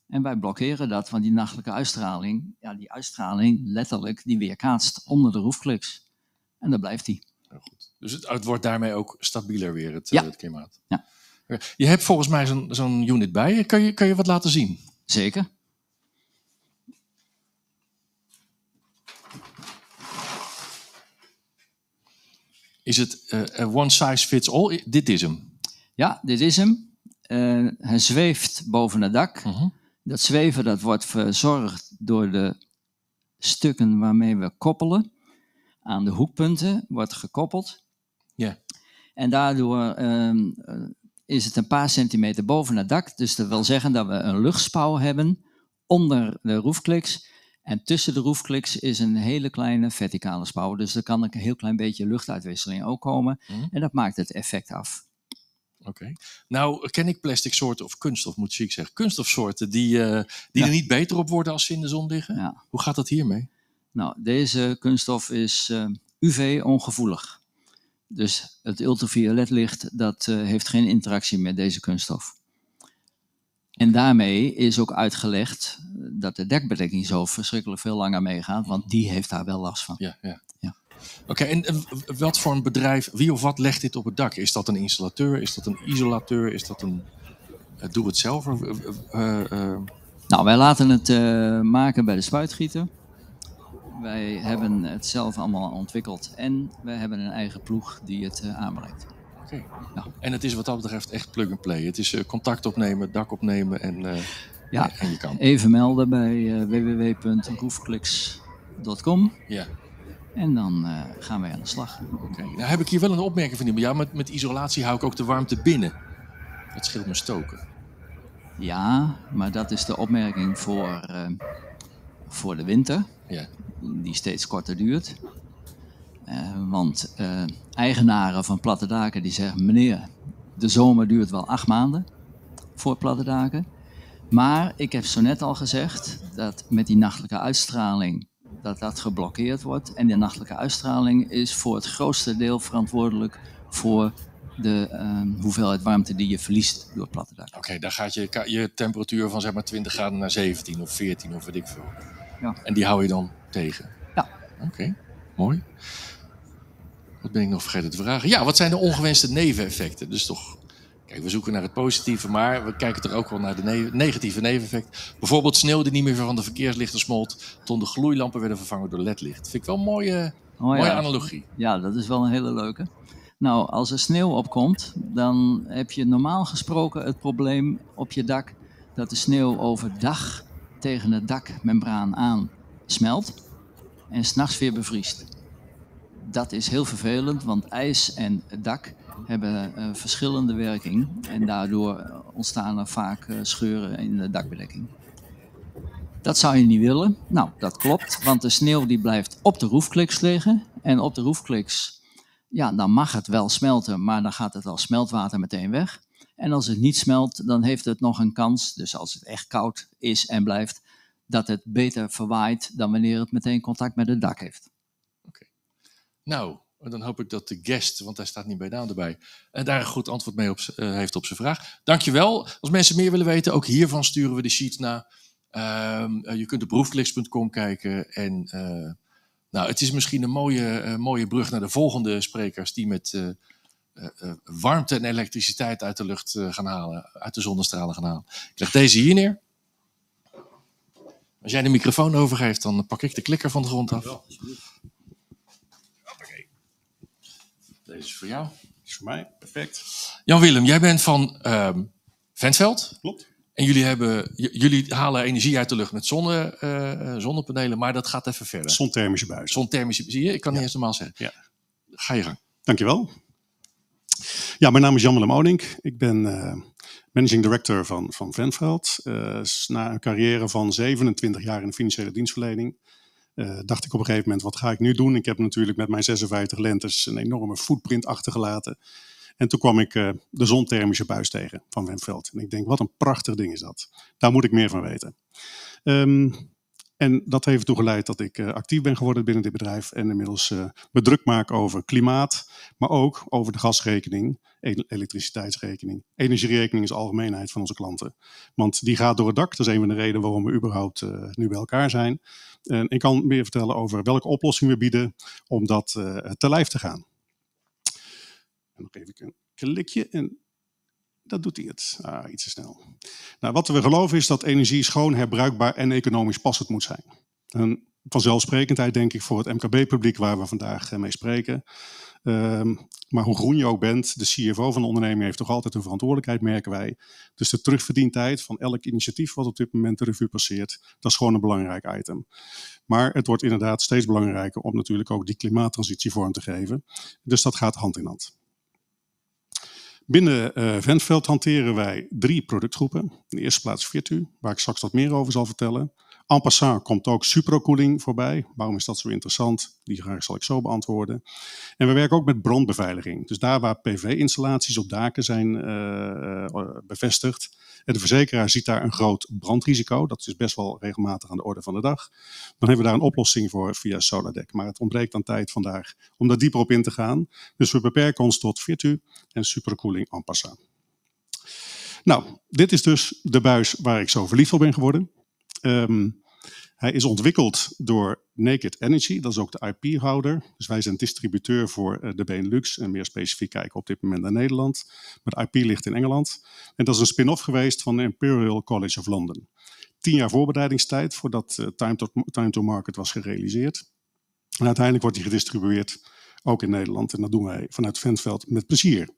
En wij blokkeren dat, want die nachtelijke uitstraling, ja, die uitstraling letterlijk, die weerkaatst onder de roofkliks. En daar blijft die. goed. Dus het, het, wordt daarmee ook stabieler weer, het, eh, klimaat. Ja. Je hebt volgens mij zo'n unit bij je. Kan, je. kan je wat laten zien? Zeker. Is het uh, one size fits all? Dit is hem. Ja, dit is hem. Eh, hij zweeft boven het dak. Mhm. Dat zweven dat wordt verzorgd door de stukken waarmee we koppelen. Aan de hoekpunten wordt gekoppeld. Ja. En daardoor ehm, is het een paar centimeter boven het dak. Dus dat wil zeggen dat we een luchtspouw hebben onder de roofkliks en tussen de roofkliks is een hele kleine verticale spouw. Dus er kan een heel klein beetje luchtuitwisseling ook komen. Mhm. En dat maakt het effect af. Oké. Nou, ken ik plastic soorten of kunststof, moet ik zeggen. Kunststofsoorten die, eh, die er niet beter op worden als ze in de zon liggen. Hoe gaat dat hiermee? Nou, deze kunststof is uh, eh, UV-ongevoelig. Dus het ultraviolet licht dat, eh, heeft geen interactie met deze kunststof. En daarmee is ook uitgelegd dat de dekbedekking zo verschrikkelijk veel langer meegaat, want die heeft daar wel last van. Ja, ja. ja. Oké, en, eh, wat voor een bedrijf, wie of wat legt dit op het dak? Is dat een installateur? Is dat een isolateur? Is dat een eh, doe-het-zelf? Eh, nou, wij laten het maken bij de spuitgieter. Wij hebben het zelf allemaal ontwikkeld en we hebben een eigen ploeg die het aanbrengt. Nou, en het is wat dat betreft echt plug and play. Het is eh, contact opnemen, dak opnemen en, eh, ja, en je kan. Even melden bij eh, www.roofclicks.com. Ja. En dan gaan wij aan de slag. Oké, okay. nou heb ik hier wel een opmerking van iemand. Ja, met, met isolatie hou ik ook de warmte binnen. Dat scheelt me stoken. Ja, maar dat is de opmerking voor, voor de winter. Ja. Die steeds korter duurt. Eh, want eh, eigenaren van platte daken die zeggen, meneer, de zomer duurt wel acht maanden voor platte daken. Maar ik heb zo net al gezegd dat met die nachtelijke uitstraling dat dat geblokkeerd wordt. En die nachtelijke uitstraling is voor het grootste deel verantwoordelijk voor de ehm, hoeveelheid warmte die je verliest door platte daken. Oké, okay, dan gaat je, je temperatuur van zeg maar 20 graden naar 17 of 14 of weet ik veel. Ja. En die hou je dan tegen? Ja. Oké, mooi. Wat ben ik nog vergeten te vragen? Ja, wat zijn de ongewenste neveneffecten? Dus toch, kijk, we zoeken naar het positieve, maar we kijken toch ook wel naar de negatieve neveneffecten. Bijvoorbeeld sneeuw die niet meer van de verkeerslichten smolt, toen de gloeilampen werden vervangen door ledlicht. Vind ik wel een mooie, oh mooie analogie. Ja, dat is wel een hele leuke. Nou, als er sneeuw opkomt, dan heb je normaal gesproken het probleem op je dak dat de sneeuw overdag tegen het dakmembraan aan smelt en s'nachts weer bevriest dat is heel vervelend, want ijs en dak hebben eh, verschillende werking. En daardoor eh, ontstaan er vaak eh, scheuren in de dakbedekking. Dat zou je niet willen. Nou, dat klopt, want de sneeuw die blijft op de roefkliks liggen. En op de roefkliks, ja, dan mag het wel smelten, maar dan gaat het als smeltwater meteen weg. En als het niet smelt, dan heeft het nog een kans, dus als het echt koud is en blijft, dat het beter verwaait dan wanneer het meteen contact met het dak heeft. Nou, dan hoop ik dat de guest, want hij staat niet bij naam erbij, eh, daar een goed antwoord mee op, eh, heeft op zijn vraag. Dankjewel. Als mensen meer willen weten, ook hiervan sturen we de sheet na. Ehm, eh, je kunt op proefkliks.com kijken. En nou, het is misschien een mooie, mooie brug naar de volgende sprekers die met warmte en elektriciteit uit de lucht gaan halen, uit de zonnestralen gaan halen. Ik leg deze hier neer. Als jij de microfoon overgeeft, dan pak ik de klikker van de grond af. is voor jou. Is voor mij, perfect. Jan-Willem, jij bent van um, ehm, Ventveld. Klopt. En jullie, hebben, jullie halen energie uit de lucht met zonne, uh, zonnepanelen, maar dat gaat even verder. Zonthermische buizen. Zonthermische, zie Ik kan niet eerst eens normaal zeggen. Ja. Ga je gang. Dankjewel. Ja, mijn naam is Jan-Willem Ik ben eh, managing director van, van Venveld. na een carrière van 27 jaar in de financiële dienstverlening eh, dacht ik op een gegeven moment, wat ga ik nu doen? Ik heb natuurlijk met mijn 56 lentes een enorme footprint achtergelaten. En toen kwam ik uh, de zonthermische buis tegen van Wemveld. En ik denk, wat een prachtig ding is dat. Daar moet ik meer van weten. Um, en dat heeft ertoe geleid dat ik eh, actief ben geworden binnen dit bedrijf en inmiddels eh, me druk maak over klimaat, maar ook over de gasrekening, elektriciteitsrekening. Energierekening is de algemeenheid van onze klanten. Want die gaat door het dak. Dat is een van de redenen waarom we überhaupt eh, nu bij elkaar zijn. En ik kan meer vertellen over welke oplossing we bieden om dat te lijf te gaan. En nog even een klikje en dat doet hij het eh, iets te snel. Nou, wat we geloven is dat energie schoon, herbruikbaar en economisch passend moet zijn. Een vanzelfsprekendheid, denk ik, voor het MKB-publiek waar we vandaag eh, mee spreken. Ehm, maar hoe groen je ook bent, de CFO van een onderneming heeft toch altijd een verantwoordelijkheid, merken wij. Dus de terugverdientijd van elk initiatief wat op dit moment de revue passeert, dat is gewoon een belangrijk item. Maar het wordt inderdaad steeds belangrijker om natuurlijk ook die klimaattransitie vorm te geven. Dus dat gaat hand in hand. Binnen eh, Ventveld hanteren wij drie productgroepen. In de eerste plaats Virtu, waar ik straks wat meer over zal vertellen. En passant komt ook superkoeling voorbij. Waarom is dat zo interessant? Die vraag zal ik zo beantwoorden. En we werken ook met brandbeveiliging. Dus daar waar PV-installaties op daken zijn eh, eh, eh, bevestigd. En de verzekeraar ziet daar een groot brandrisico. Dat is best wel regelmatig aan de orde van de dag. Dan hebben we daar een oplossing voor via Soladec. Maar het ontbreekt aan tijd vandaag om daar dieper op in te gaan. Dus we beperken ons tot Virtu en supercooling en passant. Nou, dit is dus de buis waar ik zo verliefd op ben geworden. Ehm, hij is ontwikkeld door Naked Energy, dat is ook de IP-houder. Dus wij zijn distributeur voor eh, de Benelux en meer specifiek kijken op dit moment naar Nederland. Maar de IP ligt in Engeland. En dat is een spin-off geweest van de Imperial College of London. Tien jaar voorbereidingstijd voordat uh, time, to, time to Market was gerealiseerd. En uiteindelijk wordt die gedistribueerd ook in Nederland. En dat doen wij vanuit Ventveld met plezier.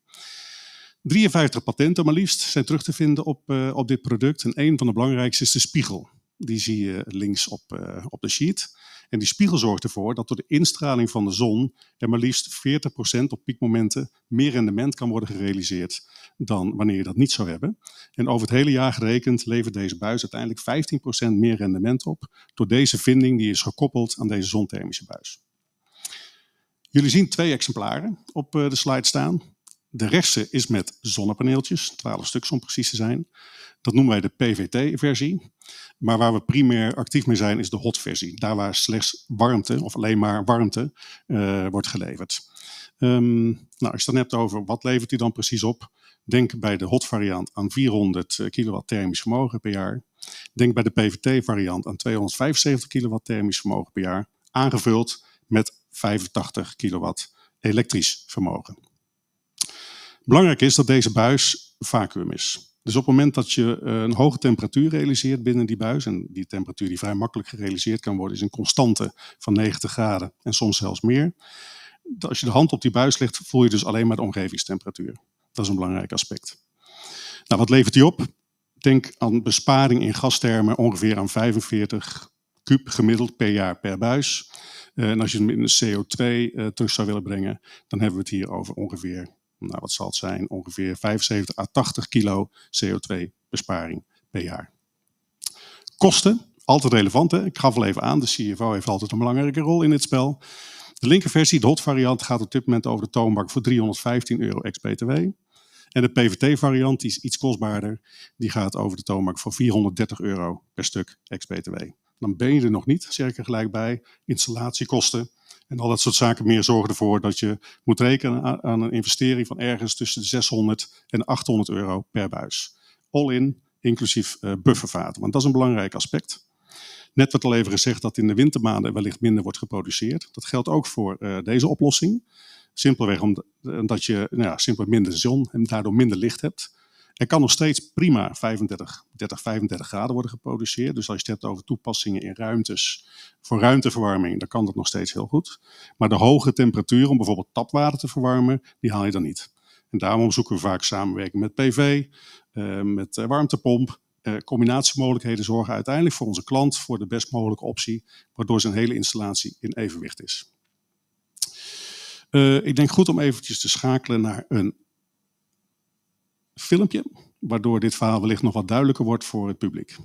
53 patenten maar liefst zijn terug te vinden op, eh, op dit product. En een van de belangrijkste is de spiegel die zie je links op, eh, op de sheet. En die spiegel zorgt ervoor dat door de instraling van de zon er maar liefst 40% op piekmomenten meer rendement kan worden gerealiseerd dan wanneer je dat niet zou hebben. En over het hele jaar gerekend levert deze buis uiteindelijk 15% meer rendement op door deze vinding die is gekoppeld aan deze zonthermische buis. Jullie zien twee exemplaren op eh, de slide staan. De rechtse is met zonnepaneeltjes, 12 stuks om precies te zijn. Dat noemen wij de PVT-versie. Maar waar we primair actief mee zijn, is de hot-versie. Daar waar slechts warmte, of alleen maar warmte, eh, wordt geleverd. Ehm, nou, als je het dan hebt over wat levert die dan precies op, denk bij de hot-variant aan 400 eh, kilowatt thermisch vermogen per jaar. Denk bij de PVT-variant aan 275 kilowatt thermisch vermogen per jaar, aangevuld met 85 kilowatt elektrisch vermogen. Belangrijk is dat deze buis vacuüm is. Dus op het moment dat je eh, een hoge temperatuur realiseert binnen die buis, en die temperatuur die vrij makkelijk gerealiseerd kan worden, is een constante van 90 graden en soms zelfs meer. Als je de hand op die buis legt, voel je dus alleen maar de omgevingstemperatuur. Dat is een belangrijk aspect. Nou, wat levert die op? Denk aan besparing in gastermen ongeveer aan 45 kub gemiddeld per jaar per buis. Eh, en als je hem in de CO2 eh, terug zou willen brengen, dan hebben we het hier over ongeveer nou wat zal het zijn, ongeveer 75 à 80 kilo CO2 besparing per jaar. Kosten, altijd relevant hè? ik gaf al even aan, de CFO heeft altijd een belangrijke rol in dit spel. De linkerversie, de hot variant, gaat op dit moment over de toonbank voor 315 euro ex-BTW. En de PVT-variant, die is iets kostbaarder, die gaat over de toonbank voor 430 euro per stuk ex-BTW. Dan ben je er nog niet, zeg ik er gelijk bij. Installatiekosten en al dat soort zaken meer zorgen ervoor dat je moet rekenen aan een investering van ergens tussen de 600 en 800 euro per buis. All in, inclusief eh, buffervaten, want dat is een belangrijk aspect. Net werd al even gezegd dat in de wintermaanden wellicht minder wordt geproduceerd. Dat geldt ook voor eh, deze oplossing. Simpelweg omdat je nou ja, simpel minder zon en daardoor minder licht hebt. Er kan nog steeds prima 35, 30, 35 graden worden geproduceerd. Dus als je het hebt over toepassingen in ruimtes voor ruimteverwarming, dan kan dat nog steeds heel goed. Maar de hoge temperaturen om bijvoorbeeld tapwater te verwarmen, die haal je dan niet. En daarom zoeken we vaak samenwerking met PV, uh, eh, met eh, warmtepomp. Eh, combinatiemogelijkheden zorgen uiteindelijk voor onze klant voor de best mogelijke optie, waardoor zijn hele installatie in evenwicht is. ik denk goed om eventjes te schakelen naar een filmpje, waardoor dit verhaal wellicht nog wat duidelijker wordt voor het publiek.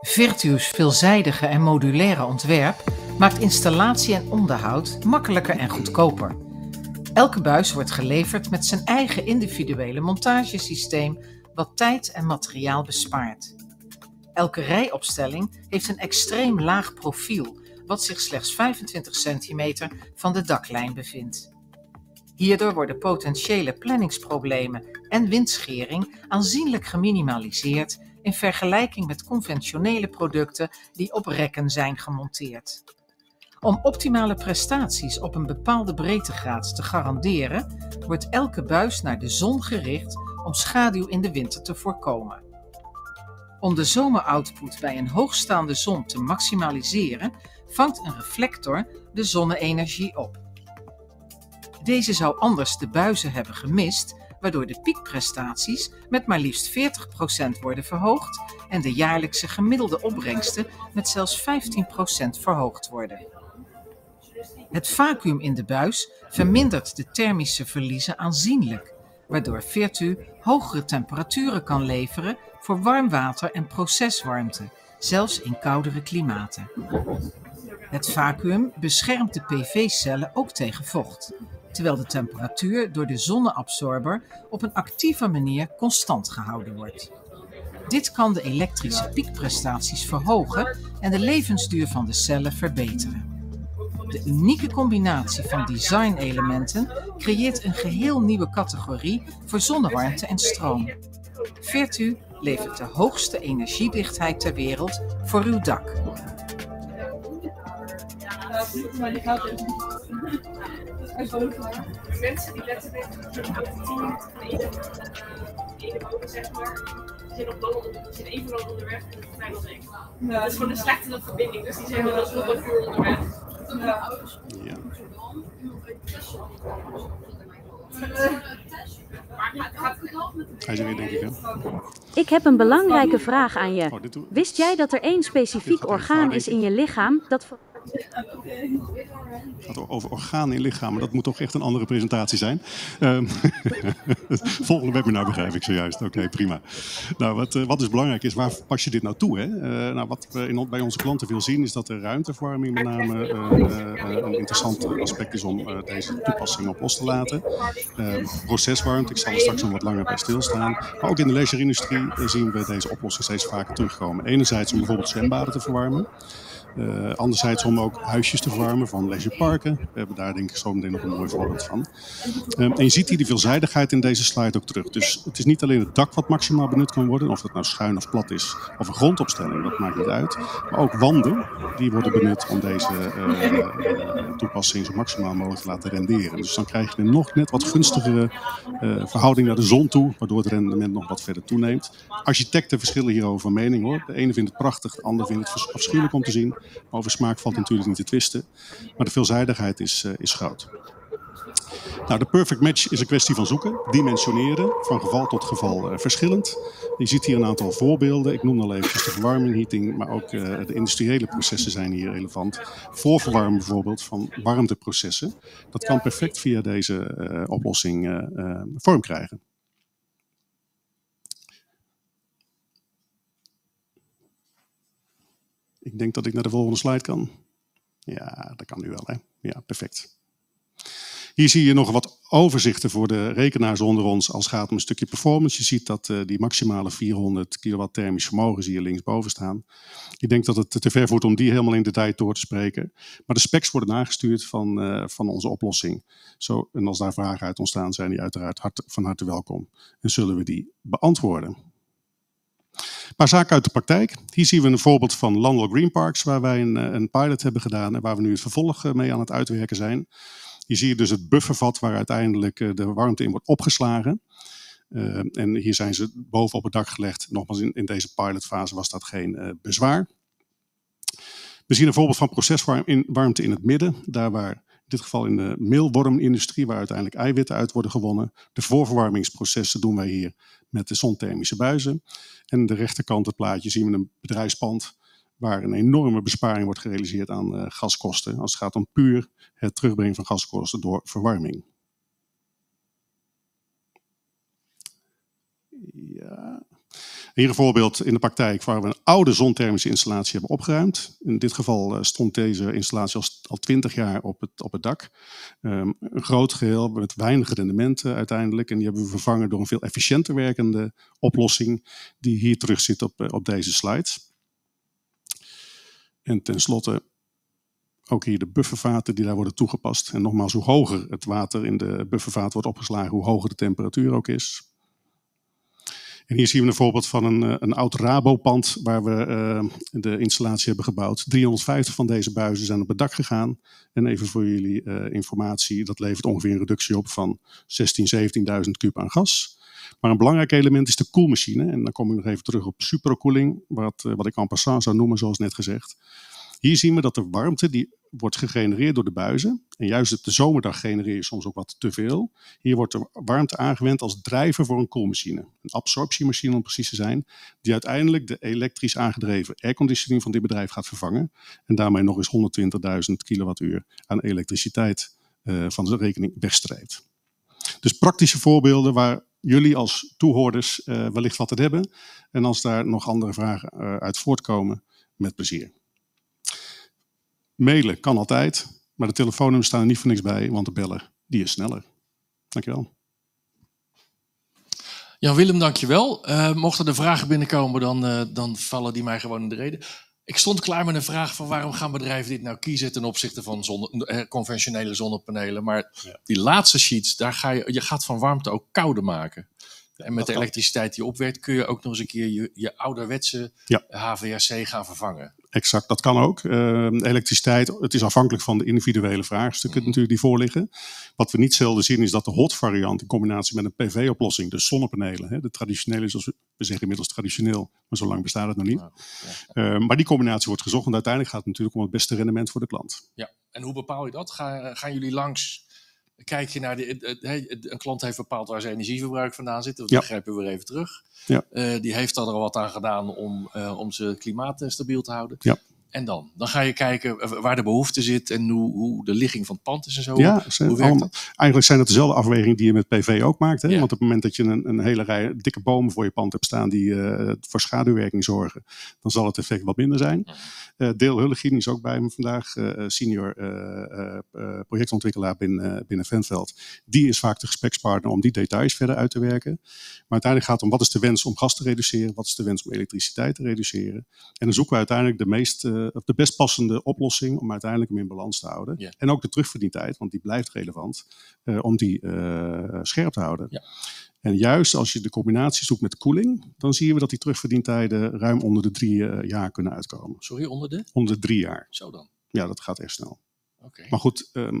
Virtu's veelzijdige en modulaire ontwerp maakt installatie en onderhoud makkelijker en goedkoper. Elke buis wordt geleverd met zijn eigen individuele montagesysteem, wat tijd en materiaal bespaart. Elke rijopstelling heeft een extreem laag profiel, wat zich slechts 25 centimeter van de daklijn bevindt. Hierdoor worden potentiële planningsproblemen en windschering aanzienlijk geminimaliseerd in vergelijking met conventionele producten die op rekken zijn gemonteerd. Om optimale prestaties op een bepaalde breedtegraad te garanderen, wordt elke buis naar de zon gericht om schaduw in de winter te voorkomen. Om de zomeroutput bij een hoogstaande zon te maximaliseren, vangt een reflector de zonne-energie op. Deze zou anders de buizen hebben gemist, waardoor de piekprestaties met maar liefst 40% worden verhoogd en de jaarlijkse gemiddelde opbrengsten met zelfs 15% verhoogd worden. Het vacuüm in de buis vermindert de thermische verliezen aanzienlijk, waardoor Virtu hogere temperaturen kan leveren voor warm water en proceswarmte, zelfs in koudere klimaten. Het vacuüm beschermt de PV-cellen ook tegen vocht, terwijl de temperatuur door de zonneabsorber op een actieve manier constant gehouden wordt. Dit kan de elektrische piekprestaties verhogen en de levensduur van de cellen verbeteren. De unieke combinatie van designelementen creëert een geheel nieuwe categorie voor zonnewarmte en stroom. Virtu levert de hoogste energiedichtheid ter wereld voor uw dak dat maar die gaat in. Mensen die letterlijk over 10 minuten van de ene boven, zeg maar, zijn op dan zijn even lang onderweg en zijn als ik. Dat is gewoon een slechte verbinding, dus die zijn dan alsnog een uur onderweg. Ja. ja. Hij zit weer, denk ik, hè? Ik heb een belangrijke vraag aan je. Oh, Wist jij dat er één specifiek orgaan is in je lichaam dat gaat over organen in lichamen. Dat moet toch echt een andere presentatie zijn. Um, volgende webinar begrijp ik zojuist. Oké, prima. Nou, wat, eh, wat dus belangrijk is, waar pas je dit nou toe? Hè? Eh, nou, wat we in, bij onze klanten veel zien, is dat de ruimteverwarming met name eh, een interessant aspect is om deze toepassing op los te laten. Ehm, proceswarmte, ik zal er straks nog wat langer bij stilstaan. Maar ook in de leisure-industrie zien we deze oplossing steeds vaker terugkomen. Enerzijds om bijvoorbeeld zwembaden te verwarmen. anderzijds om om ook huisjes te verwarmen van Parken. We hebben daar denk ik zo meteen nog een mooi voorbeeld van. Ehm, en je ziet hier de veelzijdigheid in deze slide ook terug. Dus het is niet alleen het dak wat maximaal benut kan worden, of dat nou schuin of plat is, of een grondopstelling, dat maakt niet uit. Maar ook wanden, die worden benut om deze eh, eh, toepassing zo maximaal mogelijk te laten renderen. Dus dan krijg je een nog net wat gunstigere eh, verhouding naar de zon toe, waardoor het rendement nog wat verder toeneemt. Architecten verschillen hierover van mening hoor. De ene vindt het prachtig, de ander vindt het afschuwelijk om te zien. Maar over smaak valt natuurlijk niet te twisten. Maar de veelzijdigheid is, eh, is groot. Nou, de perfect match is een kwestie van zoeken, dimensioneren, van geval tot geval eh, verschillend. Je ziet hier een aantal voorbeelden. Ik noem al even de verwarming, heating, maar ook eh, de industriële processen zijn hier relevant. Voorverwarmen bijvoorbeeld van warmteprocessen. Dat kan perfect via deze oplossing vorm krijgen. Ik denk dat ik naar de volgende slide kan. Ja, dat kan nu wel, hè? Ja, perfect. Hier zie je nog wat overzichten voor de rekenaars onder ons als het gaat om een stukje performance. Je ziet dat eh, die maximale 400 kilowatt thermisch vermogen hier linksboven staan. Ik denk dat het te ver voert om die helemaal in detail door te spreken. Maar de specs worden nagestuurd van, eh, van onze oplossing. Zo, en als daar vragen uit ontstaan zijn die uiteraard hart, van harte welkom. En zullen we die beantwoorden. Maar zaken uit de praktijk. Hier zien we een voorbeeld van Landel Green Parks, waar wij een, eh, een pilot hebben gedaan en waar we nu het vervolg eh, mee aan het uitwerken zijn. Hier zie je dus het buffervat waar uiteindelijk eh, de warmte in wordt opgeslagen. en hier zijn ze boven op het dak gelegd. Nogmaals, in, in deze pilotfase was dat geen bezwaar. We zien een voorbeeld van proceswarmte in het midden. Daar waar in dit geval in de meelwormindustrie, waar uiteindelijk eiwitten uit worden gewonnen. De voorverwarmingsprocessen doen wij hier met de zonthermische buizen. En de rechterkant het plaatje zien we een bedrijfspand waar een enorme besparing wordt gerealiseerd aan eh, gaskosten. Als het gaat om puur het terugbrengen van gaskosten door verwarming. Ja, hier een voorbeeld in de praktijk waar we een oude zonthermische installatie hebben opgeruimd. In dit geval eh, stond deze installatie al, twintig jaar op het, op het dak. Ehm, een groot geheel met weinig rendementen uiteindelijk. En die hebben we vervangen door een veel efficiënter werkende oplossing die hier terug zit op, eh, op deze slide. En tenslotte ook hier de buffervaten die daar worden toegepast. En nogmaals, hoe hoger het water in de buffervat wordt opgeslagen, hoe hoger de temperatuur ook is. En hier zien we een voorbeeld van een, eh, een oud pand waar we eh, de installatie hebben gebouwd. 350 van deze buizen zijn op het dak gegaan. En even voor jullie eh, informatie, dat levert ongeveer een reductie op van 16.000, 17.000 kub aan gas. Maar een belangrijk element is de koelmachine. En dan kom ik nog even terug op superkoeling, wat, wat ik en passant zou noemen, zoals net gezegd. Hier zien we dat de warmte die wordt gegenereerd door de buizen. En juist op de zomerdag genereer je soms ook wat te veel. Hier wordt de warmte aangewend als drijver voor een koelmachine. Een absorptiemachine om precies te zijn. Die uiteindelijk de elektrisch aangedreven airconditioning van dit bedrijf gaat vervangen. En daarmee nog eens 120.000 kilowattuur aan elektriciteit eh, van de rekening wegstrijdt. Dus praktische voorbeelden waar jullie als toehoorders eh, wellicht wat aan hebben. En als daar nog andere vragen eh, uit voortkomen, met plezier. Mailen kan altijd, maar de telefoonnummers staan er niet voor niks bij, want de bellen die is sneller. Dankjewel. Jan Willem, dankjewel. Uh, mochten er vragen binnenkomen, dan, eh, dan vallen die mij gewoon in de reden. Ik stond klaar met een vraag van waarom gaan bedrijven dit nou kiezen ten opzichte van zonne eh, conventionele zonnepanelen. Maar die laatste sheets, daar ga je, je gaat van warmte ook kouder maken. En met de elektriciteit die opwerkt kun je ook nog eens een keer je, je ouderwetse HVAC gaan vervangen. Exact, dat kan ook. Ehm, elektriciteit, het is afhankelijk van de individuele vraagstukken mhm. natuurlijk die voorliggen. Wat we niet zelden zien is dat de hot variant in combinatie met een PV-oplossing, dus zonnepanelen, hè, de traditionele, zoals we zeggen inmiddels traditioneel, maar zo lang bestaat het nog niet. Ehm, maar die combinatie wordt gezocht en uiteindelijk gaat het natuurlijk om het beste rendement voor de klant. Ja, en hoe bepaal je dat? gaan jullie langs kijk je naar de. Een klant heeft bepaald waar zijn energieverbruik vandaan zit. Dat ja. grijpen we weer even terug. Ja. Eh, die heeft daar al wat aan gedaan om, eh, om zijn klimaat eh, stabiel te houden. Ja. En dan? Dan ga je kijken eh, waar de behoefte zit en hoe, hoe de ligging van het pand is en zo. Ja, hoe werkt dat? eigenlijk zijn dat dezelfde afwegingen die je met PV ook maakt. Hè? Want op het moment dat je een, een, hele rij dikke bomen voor je pand hebt staan die eh, voor schaduwwerking zorgen, dan zal het effect wat minder zijn. Mhm. Eh, deel Hullegien is ook bij me vandaag, senior projectontwikkelaar binnen, binnen Venveld. Die is vaak de gesprekspartner om die details verder uit te werken. Maar uiteindelijk gaat het om wat is de wens om gas te reduceren, wat is de wens om elektriciteit te reduceren. En dan zoeken we uiteindelijk de meest of eh, de best passende oplossing om uiteindelijk hem in balans te houden. En ook de terugverdientijd, want die blijft relevant, eh, om die eh, scherp te houden. Ja. En juist als je de combinatie zoekt met koeling, dan zien we dat die terugverdientijden ruim onder de drie jaar kunnen uitkomen. Sorry, onder de? Onder drie jaar. Zo dan? Ja, dat gaat echt snel. Maar goed, ehm,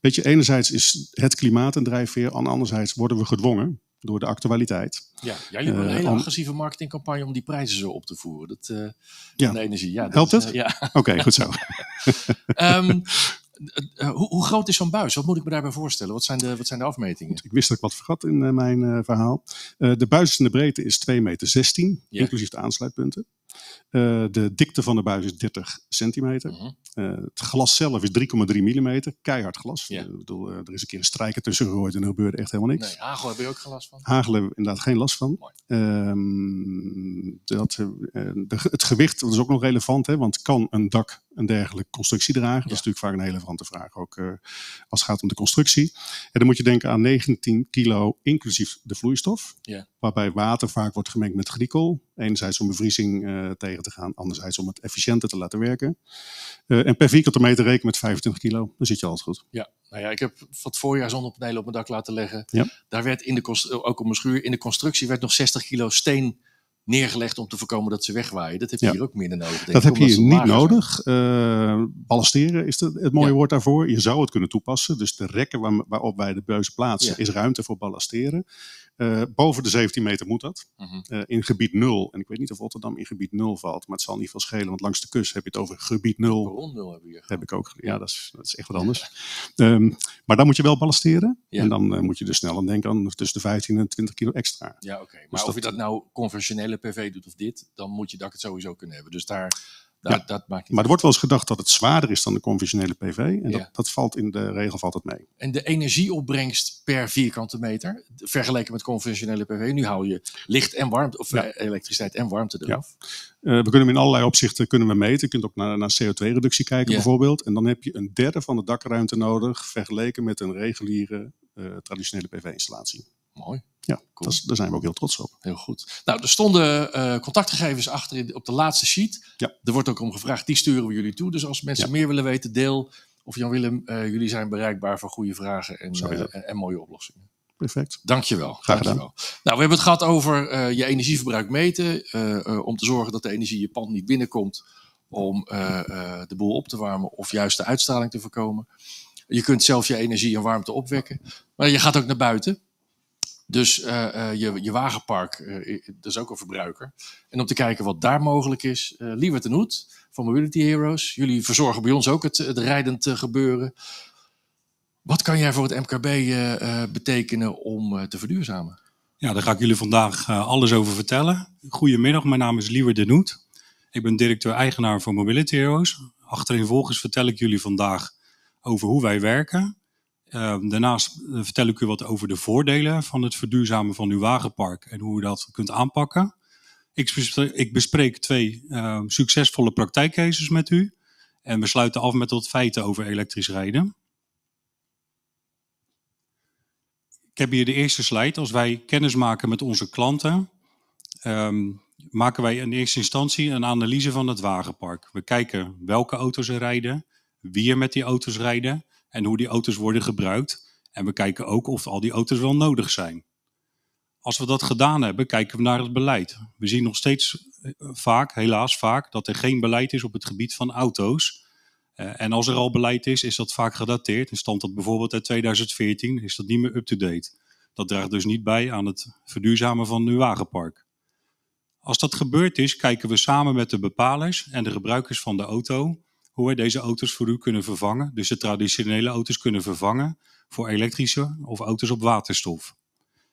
weet je, enerzijds is het klimaat een drijfveer, en anderzijds worden we gedwongen door de actualiteit. Ja, jij hebben een eh, hele agressieve marketingcampagne om die prijzen zo op te voeren. Dat, eh, ja. De energie. Ja, Helpt het? Eh, ja. Oké, goed zo. Ehm, hoe, hoe, groot is zo'n buis? Wat moet ik me daarbij voorstellen? Wat zijn de, wat zijn de afmetingen? Ik wist dat ik wat vergat in mijn verhaal. de buis in de breedte is 2,16 meter, inclusief de aansluitpunten. Eh, de dikte van de buis is 30 centimeter. Mhm. Eh, het glas zelf is 3,3 millimeter. Keihard glas. Ik bedoel, eh, er is een keer een strijker tussen gegooid en er gebeurde echt helemaal niks. Nee, hagel heb je ook geen last van. Hagel hebben we inderdaad geen last van. Ehm, dat, het gewicht dat is ook nog relevant, hè, want kan een dak een dergelijke constructie dragen. Dat is natuurlijk vaak een hele verante vraag, ook eh, als het gaat om de constructie. En dan moet je denken aan 19 kilo inclusief de vloeistof, ja. waarbij water vaak wordt gemengd met glycol. Enerzijds om bevriezing eh, tegen te gaan, anderzijds om het efficiënter te laten werken. Eh, en per vierkante meter rekenen met 25 kilo, dan zit je altijd goed. Ja, nou ja, ik heb wat voorjaar zonnepanelen op mijn dak laten leggen. Ja. Daar werd in de, ook op mijn schuur, in de constructie werd nog 60 kilo steen neergelegd om te voorkomen dat ze wegwaaien. Dat heb je hier ook minder nodig. dat heb je niet nodig. Uh, ballasteren is het, mooie woord daarvoor. Je zou het kunnen toepassen. Dus de rekken waarop wij de beuze plaatsen is ruimte voor ballasteren. Eh, boven de 17 meter moet dat. Mhm. Eh, in gebied 0. En ik weet niet of Rotterdam in gebied 0 valt. Maar het zal niet veel schelen. Want langs de kust heb je het over gebied 0. 0 heb, je heb ik ook. Ja, dat is, is echt wat anders. Ehm, maar dan moet je wel ballasteren. En dan eh, moet je dus snel aan denken tussen de 15 en 20 kilo extra. Ja, oké. Dus maar of dat, je dat nou conventionele PV doet of dit. Dan moet je dat het sowieso kunnen hebben. Dus daar dat, ja. dat maakt niet maar er wordt wel eens gedacht dat het zwaarder is dan de conventionele PV. En dat, dat, valt in de regel valt het mee. En de energieopbrengst per vierkante meter, vergeleken met conventionele PV. Nu hou je licht en warmte, of eh, elektriciteit en warmte eraf. Eh, we kunnen hem in allerlei opzichten kunnen we meten. Je kunt ook naar, naar CO2-reductie kijken bijvoorbeeld. En dan heb je een derde van de dakruimte nodig, vergeleken met een reguliere eh, traditionele PV-installatie. Mooi. Ja, dat, daar zijn we ook heel trots op. Heel goed. Nou, er stonden eh, contactgegevens achter op de laatste sheet. Ja. Er wordt ook om gevraagd, die sturen we jullie toe. Dus als mensen meer willen weten, deel. Of Jan-Willem, eh, jullie zijn bereikbaar voor goede vragen en, eh, en mooie oplossingen. Perfect. Dankjewel. Graag gedaan. Dankjewel. Nou, we hebben het gehad over je energieverbruik meten. om te zorgen dat de energie je pand niet binnenkomt. Om de boel op te warmen of juist de uitstraling te voorkomen. Je kunt zelf je energie en warmte opwekken. Maar je gaat ook naar buiten. Dus eh, eh, je, je wagenpark, eh, dat is ook een verbruiker. En om te kijken wat daar mogelijk is. Uh, de en van Mobility Heroes. Jullie verzorgen bij ons ook het, het rijdend gebeuren. Wat kan jij voor het MKB betekenen om te verduurzamen? Ja, daar ga ik jullie vandaag alles over vertellen. Goedemiddag, mijn naam is Liewer de Noet. Ik ben directeur-eigenaar van Mobility Heroes. Achterin volgens vertel ik jullie vandaag over hoe wij werken, Ehm, daarnaast eh, vertel ik u wat over de voordelen van het verduurzamen van uw wagenpark en hoe u dat kunt aanpakken. Ik bespreek, ik bespreek twee ehm, succesvolle praktijkcases met u. En we sluiten af met wat feiten over elektrisch rijden. Ik heb hier de eerste slide. Als wij kennis maken met onze klanten, ehm, maken wij in eerste instantie een analyse van het wagenpark. We kijken welke auto's er rijden, wie er met die auto's rijden en hoe die auto's worden gebruikt. En we kijken ook of al die auto's wel nodig zijn. Als we dat gedaan hebben, kijken we naar het beleid. We zien nog steeds eh, vaak, helaas vaak, dat er geen beleid is op het gebied van auto's. Eh, en als er al beleid is, is dat vaak gedateerd. En stond dat bijvoorbeeld uit 2014, is dat niet meer up-to-date. Dat draagt dus niet bij aan het verduurzamen van uw wagenpark. Als dat gebeurd is, kijken we samen met de bepalers en de gebruikers van de auto hoe wij deze auto's voor u kunnen vervangen. Dus de traditionele auto's kunnen vervangen voor elektrische of auto's op waterstof.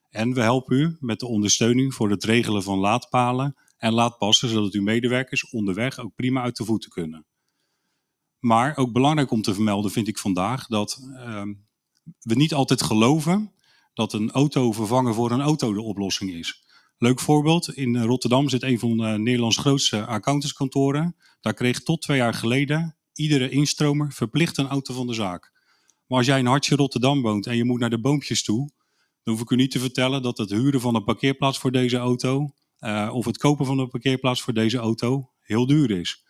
En we helpen u met de ondersteuning voor het regelen van laadpalen en laadpassen, zodat uw medewerkers onderweg ook prima uit de voeten kunnen. Maar ook belangrijk om te vermelden vind ik vandaag dat ehm, we niet altijd geloven dat een auto vervangen voor een auto de oplossing is. Leuk voorbeeld, in eh, Rotterdam zit een van de Nederlands grootste eh, accountantskantoren. Daar kreeg tot twee jaar geleden iedere instromer verplicht een auto van de zaak. Maar als jij in Hartje Rotterdam woont en je moet naar de boompjes toe, dan hoef ik u niet te vertellen dat het huren van een parkeerplaats voor deze auto eh, of het kopen van een parkeerplaats voor deze auto heel duur is.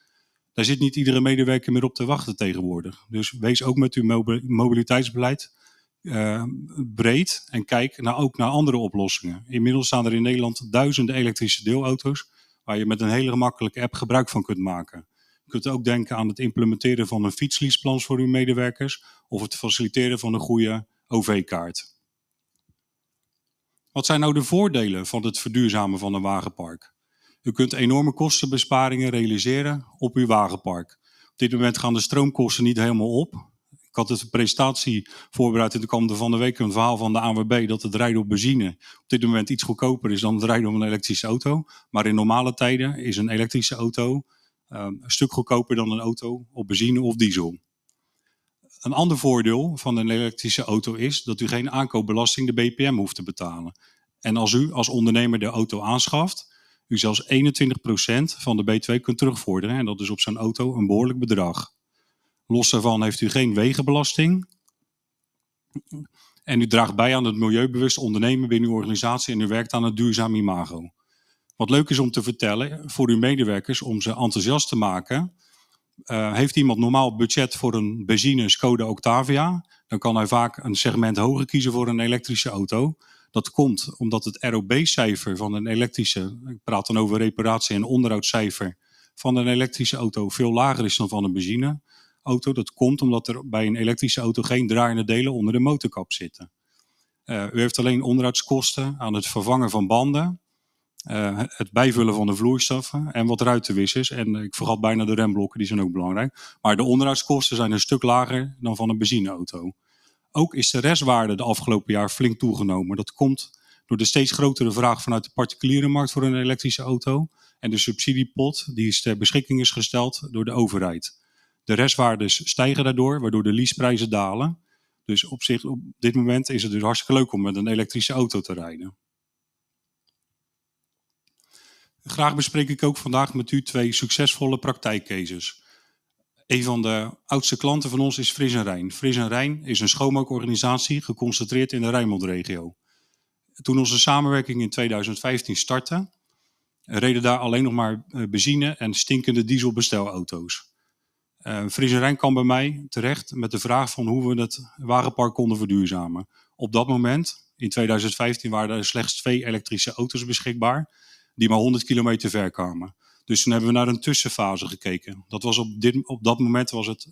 Daar zit niet iedere medewerker meer op te wachten tegenwoordig. Dus wees ook met uw mobiliteitsbeleid uh, breed en kijk naar, ook naar andere oplossingen. Inmiddels staan er in Nederland duizenden elektrische deelauto's waar je met een hele gemakkelijke app gebruik van kunt maken. Je kunt ook denken aan het implementeren van een fietsleaseplan voor uw medewerkers of het faciliteren van een goede OV-kaart. Wat zijn nou de voordelen van het verduurzamen van een wagenpark? U kunt enorme kostenbesparingen realiseren op uw wagenpark. Op dit moment gaan de stroomkosten niet helemaal op, ik had dus een presentatie voorbereid en toen kwam er van de week een verhaal van de ANWB dat het rijden op benzine op dit moment iets goedkoper is dan het rijden op een elektrische auto. Maar in normale tijden is een elektrische auto ehm, een stuk goedkoper dan een auto op benzine of diesel. Een ander voordeel van een elektrische auto is dat u geen aankoopbelasting, de BPM, hoeft te betalen. En als u als ondernemer de auto aanschaft, u zelfs 21% van de B2 kunt terugvorderen. En dat is op zo'n auto een behoorlijk bedrag. Los daarvan heeft u geen wegenbelasting. En u draagt bij aan het milieubewust ondernemen binnen uw organisatie en u werkt aan het duurzaam imago. Wat leuk is om te vertellen voor uw medewerkers, om ze enthousiast te maken. Eh, heeft iemand normaal budget voor een benzine Skoda Octavia, dan kan hij vaak een segment hoger kiezen voor een elektrische auto. Dat komt omdat het ROB-cijfer van een elektrische, ik praat dan over reparatie- en onderhoudscijfer, van een elektrische auto veel lager is dan van een benzine auto. Dat komt omdat er bij een elektrische auto geen draaiende delen onder de motorkap zitten. Eh, u heeft alleen onderhoudskosten aan het vervangen van banden, eh, het bijvullen van de vloeistoffen en wat ruitenwissers. En ik vergat bijna de remblokken, die zijn ook belangrijk. Maar de onderhoudskosten zijn een stuk lager dan van een benzineauto. Ook is de restwaarde de afgelopen jaar flink toegenomen. Dat komt door de steeds grotere vraag vanuit de particuliere markt voor een elektrische auto en de subsidiepot die ter beschikking is gesteld door de overheid. De restwaardes stijgen daardoor, waardoor de leaseprijzen dalen. Dus op, zich, op dit moment is het dus hartstikke leuk om met een elektrische auto te rijden. Graag bespreek ik ook vandaag met u twee succesvolle praktijkcases. Een van de oudste klanten van ons is Fris en Rijn. Fris en Rijn is een schoonmaakorganisatie geconcentreerd in de Rijnmondregio. Toen onze samenwerking in 2015 startte, reden daar alleen nog maar eh, benzine- en stinkende dieselbestelauto's. Uh, eh, Fries Rijn kwam bij mij terecht met de vraag van hoe we het wagenpark konden verduurzamen. Op dat moment, in 2015, waren er slechts twee elektrische auto's beschikbaar die maar 100 kilometer ver kwamen. Dus toen hebben we naar een tussenfase gekeken. Dat was op, dit, op dat moment was het,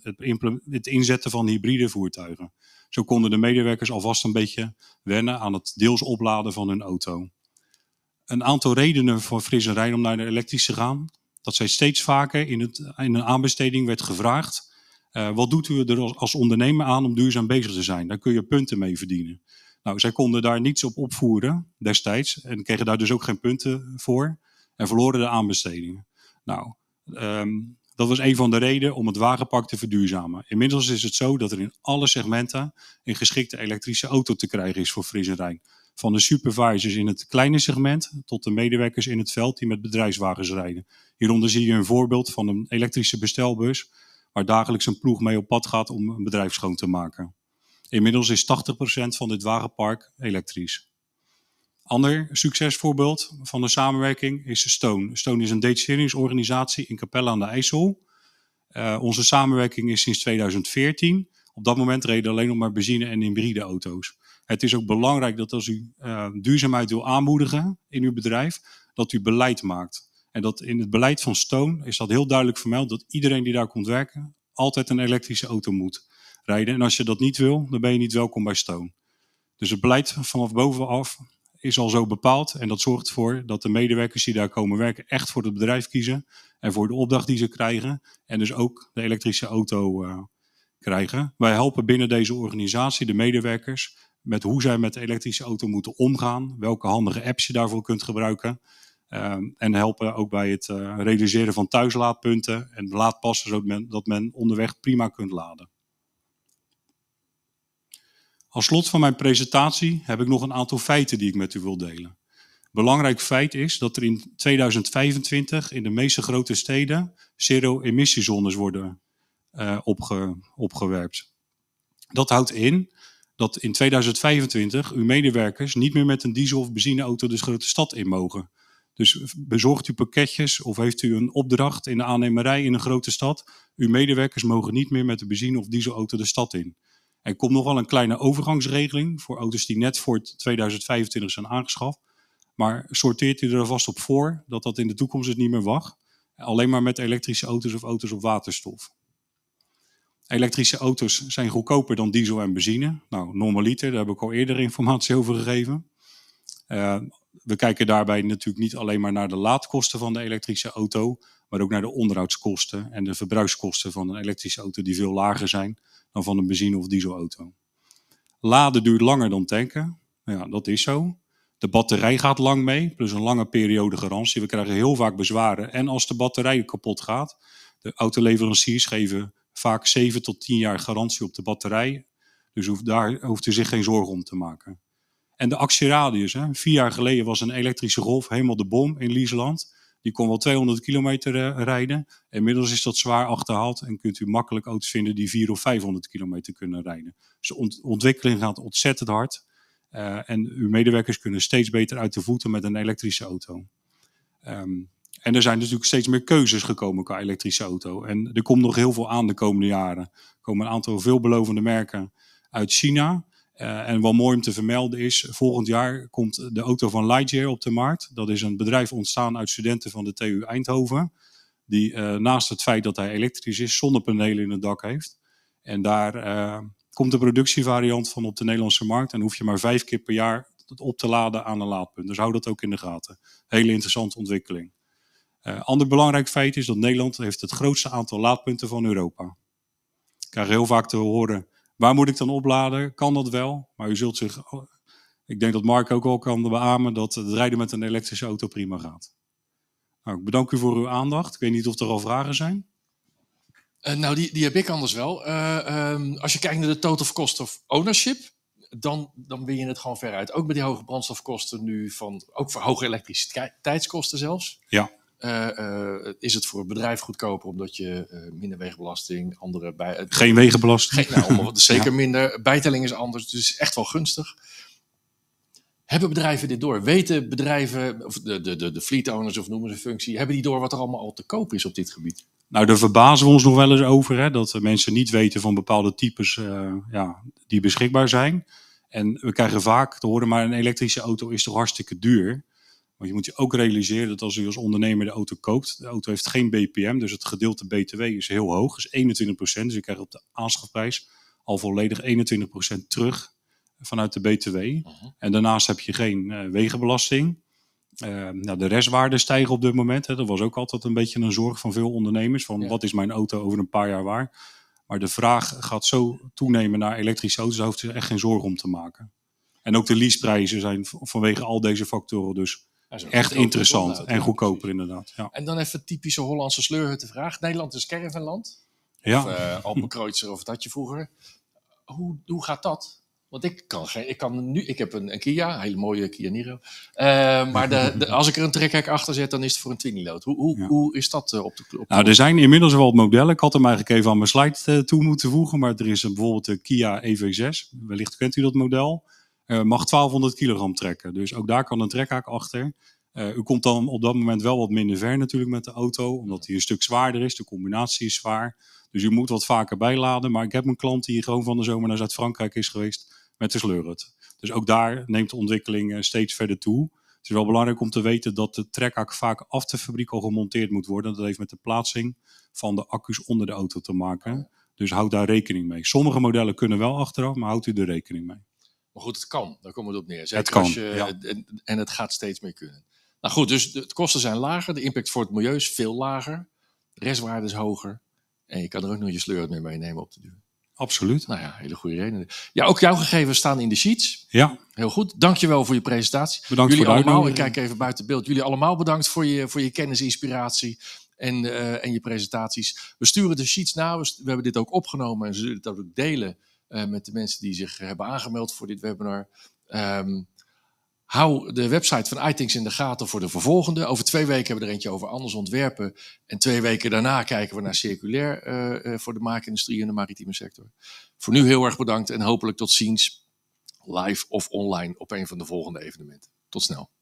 het, inzetten van hybride voertuigen. Zo konden de medewerkers alvast een beetje wennen aan het deels opladen van hun auto. Een aantal redenen voor Fris Rijn om naar de elektrische te gaan dat zij steeds vaker in, het, in een aanbesteding werd gevraagd. Eh, wat doet u er als ondernemer aan om duurzaam bezig te zijn? Daar kun je punten mee verdienen. Nou, zij konden daar niets op opvoeren destijds en kregen daar dus ook geen punten voor en verloren de aanbestedingen. Nou, ehm, dat was een van de redenen om het wagenpark te verduurzamen. Inmiddels is het zo dat er in alle segmenten een geschikte elektrische auto te krijgen is voor Fris en Rijn. Van de supervisors in het kleine segment tot de medewerkers in het veld die met bedrijfswagens rijden. Hieronder zie je een voorbeeld van een elektrische bestelbus waar dagelijks een ploeg mee op pad gaat om een bedrijf schoon te maken. Inmiddels is 80% van dit wagenpark elektrisch. Ander succesvoorbeeld van de samenwerking is Stone. Stone is een detacheringsorganisatie in Capelle aan de IJssel. Eh, onze samenwerking is sinds 2014. Op dat moment reden alleen nog maar benzine- en hybride auto's. Het is ook belangrijk dat als u eh, duurzaamheid wil aanmoedigen in uw bedrijf, dat u beleid maakt. En dat in het beleid van Stone is dat heel duidelijk vermeld dat iedereen die daar komt werken altijd een elektrische auto moet rijden. En als je dat niet wil, dan ben je niet welkom bij Stone. Dus het beleid vanaf bovenaf is al zo bepaald en dat zorgt ervoor dat de medewerkers die daar komen werken echt voor het bedrijf kiezen en voor de opdracht die ze krijgen en dus ook de elektrische auto eh, krijgen. Wij helpen binnen deze organisatie de medewerkers met hoe zij met de elektrische auto moeten omgaan, welke handige apps je daarvoor kunt gebruiken Ehm, en helpen ook bij het eh, realiseren van thuislaadpunten en laadpassen, zodat men, dat men onderweg prima kunt laden. Als slot van mijn presentatie heb ik nog een aantal feiten die ik met u wil delen. Belangrijk feit is dat er in 2025 in de meeste grote steden zero-emissiezones worden uh, opgewerkt. Dat houdt in dat in 2025 uw medewerkers niet meer met een diesel- of benzineauto de grote stad in mogen. Dus bezorgt u pakketjes of heeft u een opdracht in de aannemerij in een grote stad. Uw medewerkers mogen niet meer met de benzine- of dieselauto de stad in. Er komt nog wel een kleine overgangsregeling voor auto's die net voor 2025 zijn aangeschaft. Maar sorteert u er vast op voor dat dat in de toekomst het niet meer mag? Alleen maar met elektrische auto's of auto's op waterstof. Elektrische auto's zijn goedkoper dan diesel en benzine. Nou, normaliter, daar heb ik al eerder informatie over gegeven. Eh, we kijken daarbij natuurlijk niet alleen maar naar de laadkosten van de elektrische auto, maar ook naar de onderhoudskosten en de verbruikskosten van een elektrische auto die veel lager zijn dan van een benzine- of dieselauto. Laden duurt langer dan tanken. Nou ja, dat is zo. De batterij gaat lang mee, plus een lange periode garantie. We krijgen heel vaak bezwaren. En als de batterij kapot gaat, de autoleveranciers geven vaak 7 tot 10 jaar garantie op de batterij. Dus daar hoeft u zich geen zorgen om te maken. En de actieradius. Hè. Vier jaar geleden was een elektrische golf helemaal de bom in Liesland. Die kon wel 200 kilometer eh, rijden. Inmiddels is dat zwaar achterhaald en kunt u makkelijk auto's vinden die 400 of 500 kilometer kunnen rijden. Dus de ontwikkeling gaat ontzettend hard. Eh, en uw medewerkers kunnen steeds beter uit de voeten met een elektrische auto. Ehm, en er zijn natuurlijk steeds meer keuzes gekomen qua elektrische auto. En er komt nog heel veel aan de komende jaren. Er komen een aantal veelbelovende merken uit China. Eh, en wat mooi om te vermelden is, volgend jaar komt de auto van Lightyear op de markt. Dat is een bedrijf ontstaan uit studenten van de TU Eindhoven. Die eh, naast het feit dat hij elektrisch is, zonnepanelen in het dak heeft. En daar eh, komt de productievariant van op de Nederlandse markt. En hoef je maar vijf keer per jaar op te laden aan een laadpunt. Dus hou dat ook in de gaten. Hele interessante ontwikkeling. ander belangrijk feit is dat Nederland heeft het grootste aantal laadpunten van Europa. Ik krijg heel vaak te horen Waar moet ik dan opladen? Kan dat wel? Maar u zult zich, oh, ik denk dat Mark ook al kan beamen, dat het rijden met een elektrische auto prima gaat. Nou, ik bedank u voor uw aandacht. Ik weet niet of er al vragen zijn. Eh, nou, die, die heb ik anders wel. Eh, ehm, als je kijkt naar de total cost of ownership, dan, dan win je het gewoon veruit. Ook met die hoge brandstofkosten nu, van, ook voor hoge elektriciteitskosten zelfs. Ja. Eh, eh, is het voor het bedrijf goedkoper omdat je eh, minder wegenbelasting, andere bij. geen wegenbelasting. Nou, dus zeker minder. Bijtelling is anders, dus echt wel gunstig. Hebben bedrijven dit door? Weten bedrijven, of de, de, de, de fleet owners of noemen ze functie, hebben die door wat er allemaal al te koop is op dit gebied? Nou, daar verbazen we ons nog wel eens over, hè, dat mensen niet weten van bepaalde types ja, die beschikbaar zijn. En we krijgen vaak te horen, maar een elektrische auto is toch hartstikke duur. Want je moet je ook realiseren dat als u als ondernemer de auto koopt, de auto heeft geen BPM, dus het gedeelte BTW is heel hoog, is 21%. Dus je krijgt op de aanschafprijs al volledig 21% terug vanuit de BTW. Mhm. En daarnaast heb je geen eh, wegenbelasting. Ehm, nou, de restwaarden stijgen op dit moment. Hè. Dat was ook altijd een beetje een zorg van veel ondernemers. Van wat is mijn auto over een paar jaar waar? Maar de vraag gaat zo toenemen naar elektrische auto's. Daar hoeft je echt geen zorgen om te maken. En ook de leaseprijzen zijn vanwege al deze factoren dus Echt interessant en goedkoper inderdaad. Ja. En dan even typische Hollandse vraag: Nederland is caravanland. Ja. Of uh, of dat je vroeger. Hoe, hoe gaat dat? Want ik kan, ik kan nu, ik heb een, een Kia, een hele mooie Kia Niro. Eh, maar de, als ik er een trekhek achter zet, dan is het voor een twinny Hoe, hoe, hoe is dat eh, op de klop? Nou, er zijn inmiddels wel modellen. Ik had hem eigenlijk even aan mijn slide toe moeten voegen. Maar er is een, bijvoorbeeld de Kia EV6. Wellicht kent u dat model. Eh, mag 1200 kilogram trekken. Dus ook daar kan een trekhaak achter. Eh, u komt dan op dat moment wel wat minder ver natuurlijk met de auto, omdat hij een stuk zwaarder is. De combinatie is zwaar. Dus u moet wat vaker bijladen. Maar ik heb een klant die gewoon van de zomer naar Zuid-Frankrijk is geweest met de sleurhut. Dus ook daar neemt de ontwikkeling eh, steeds verder toe. Het is wel belangrijk om te weten dat de trekhaak vaak af de fabriek al gemonteerd moet worden. Dat heeft met de plaatsing van de accu's onder de auto te maken. Dus houd daar rekening mee. Sommige modellen kunnen wel achteraf, maar houdt u er rekening mee. Maar goed, het kan. Daar komen we op neer. het kan, en, en, het gaat steeds meer kunnen. Nou goed, dus de, kosten zijn lager. De impact voor het milieu is veel lager. De restwaarde is hoger. En je kan er ook nog je sleur mee meenemen op de duur. Absoluut. Nou ja, hele goede reden. Ja, ook jouw gegevens staan in de sheets. Ja. Heel goed. Dankjewel voor je presentatie. Bedankt jullie voor allemaal. Ik kijk even buiten beeld. Jullie allemaal bedankt voor je, voor je kennis, inspiratie en, eh, en je presentaties. We sturen de sheets na. We, we hebben dit ook opgenomen en ze zullen dat ook delen eh, met de mensen die zich hebben aangemeld voor dit webinar. Ehm, hou de website van iThings in de gaten voor de vervolgende. Over twee weken hebben we er eentje over anders ontwerpen. En twee weken daarna kijken we naar circulair eh, eh, voor de maakindustrie en de maritieme sector. Voor nu heel erg bedankt en hopelijk tot ziens live of online op een van de volgende evenementen. Tot snel.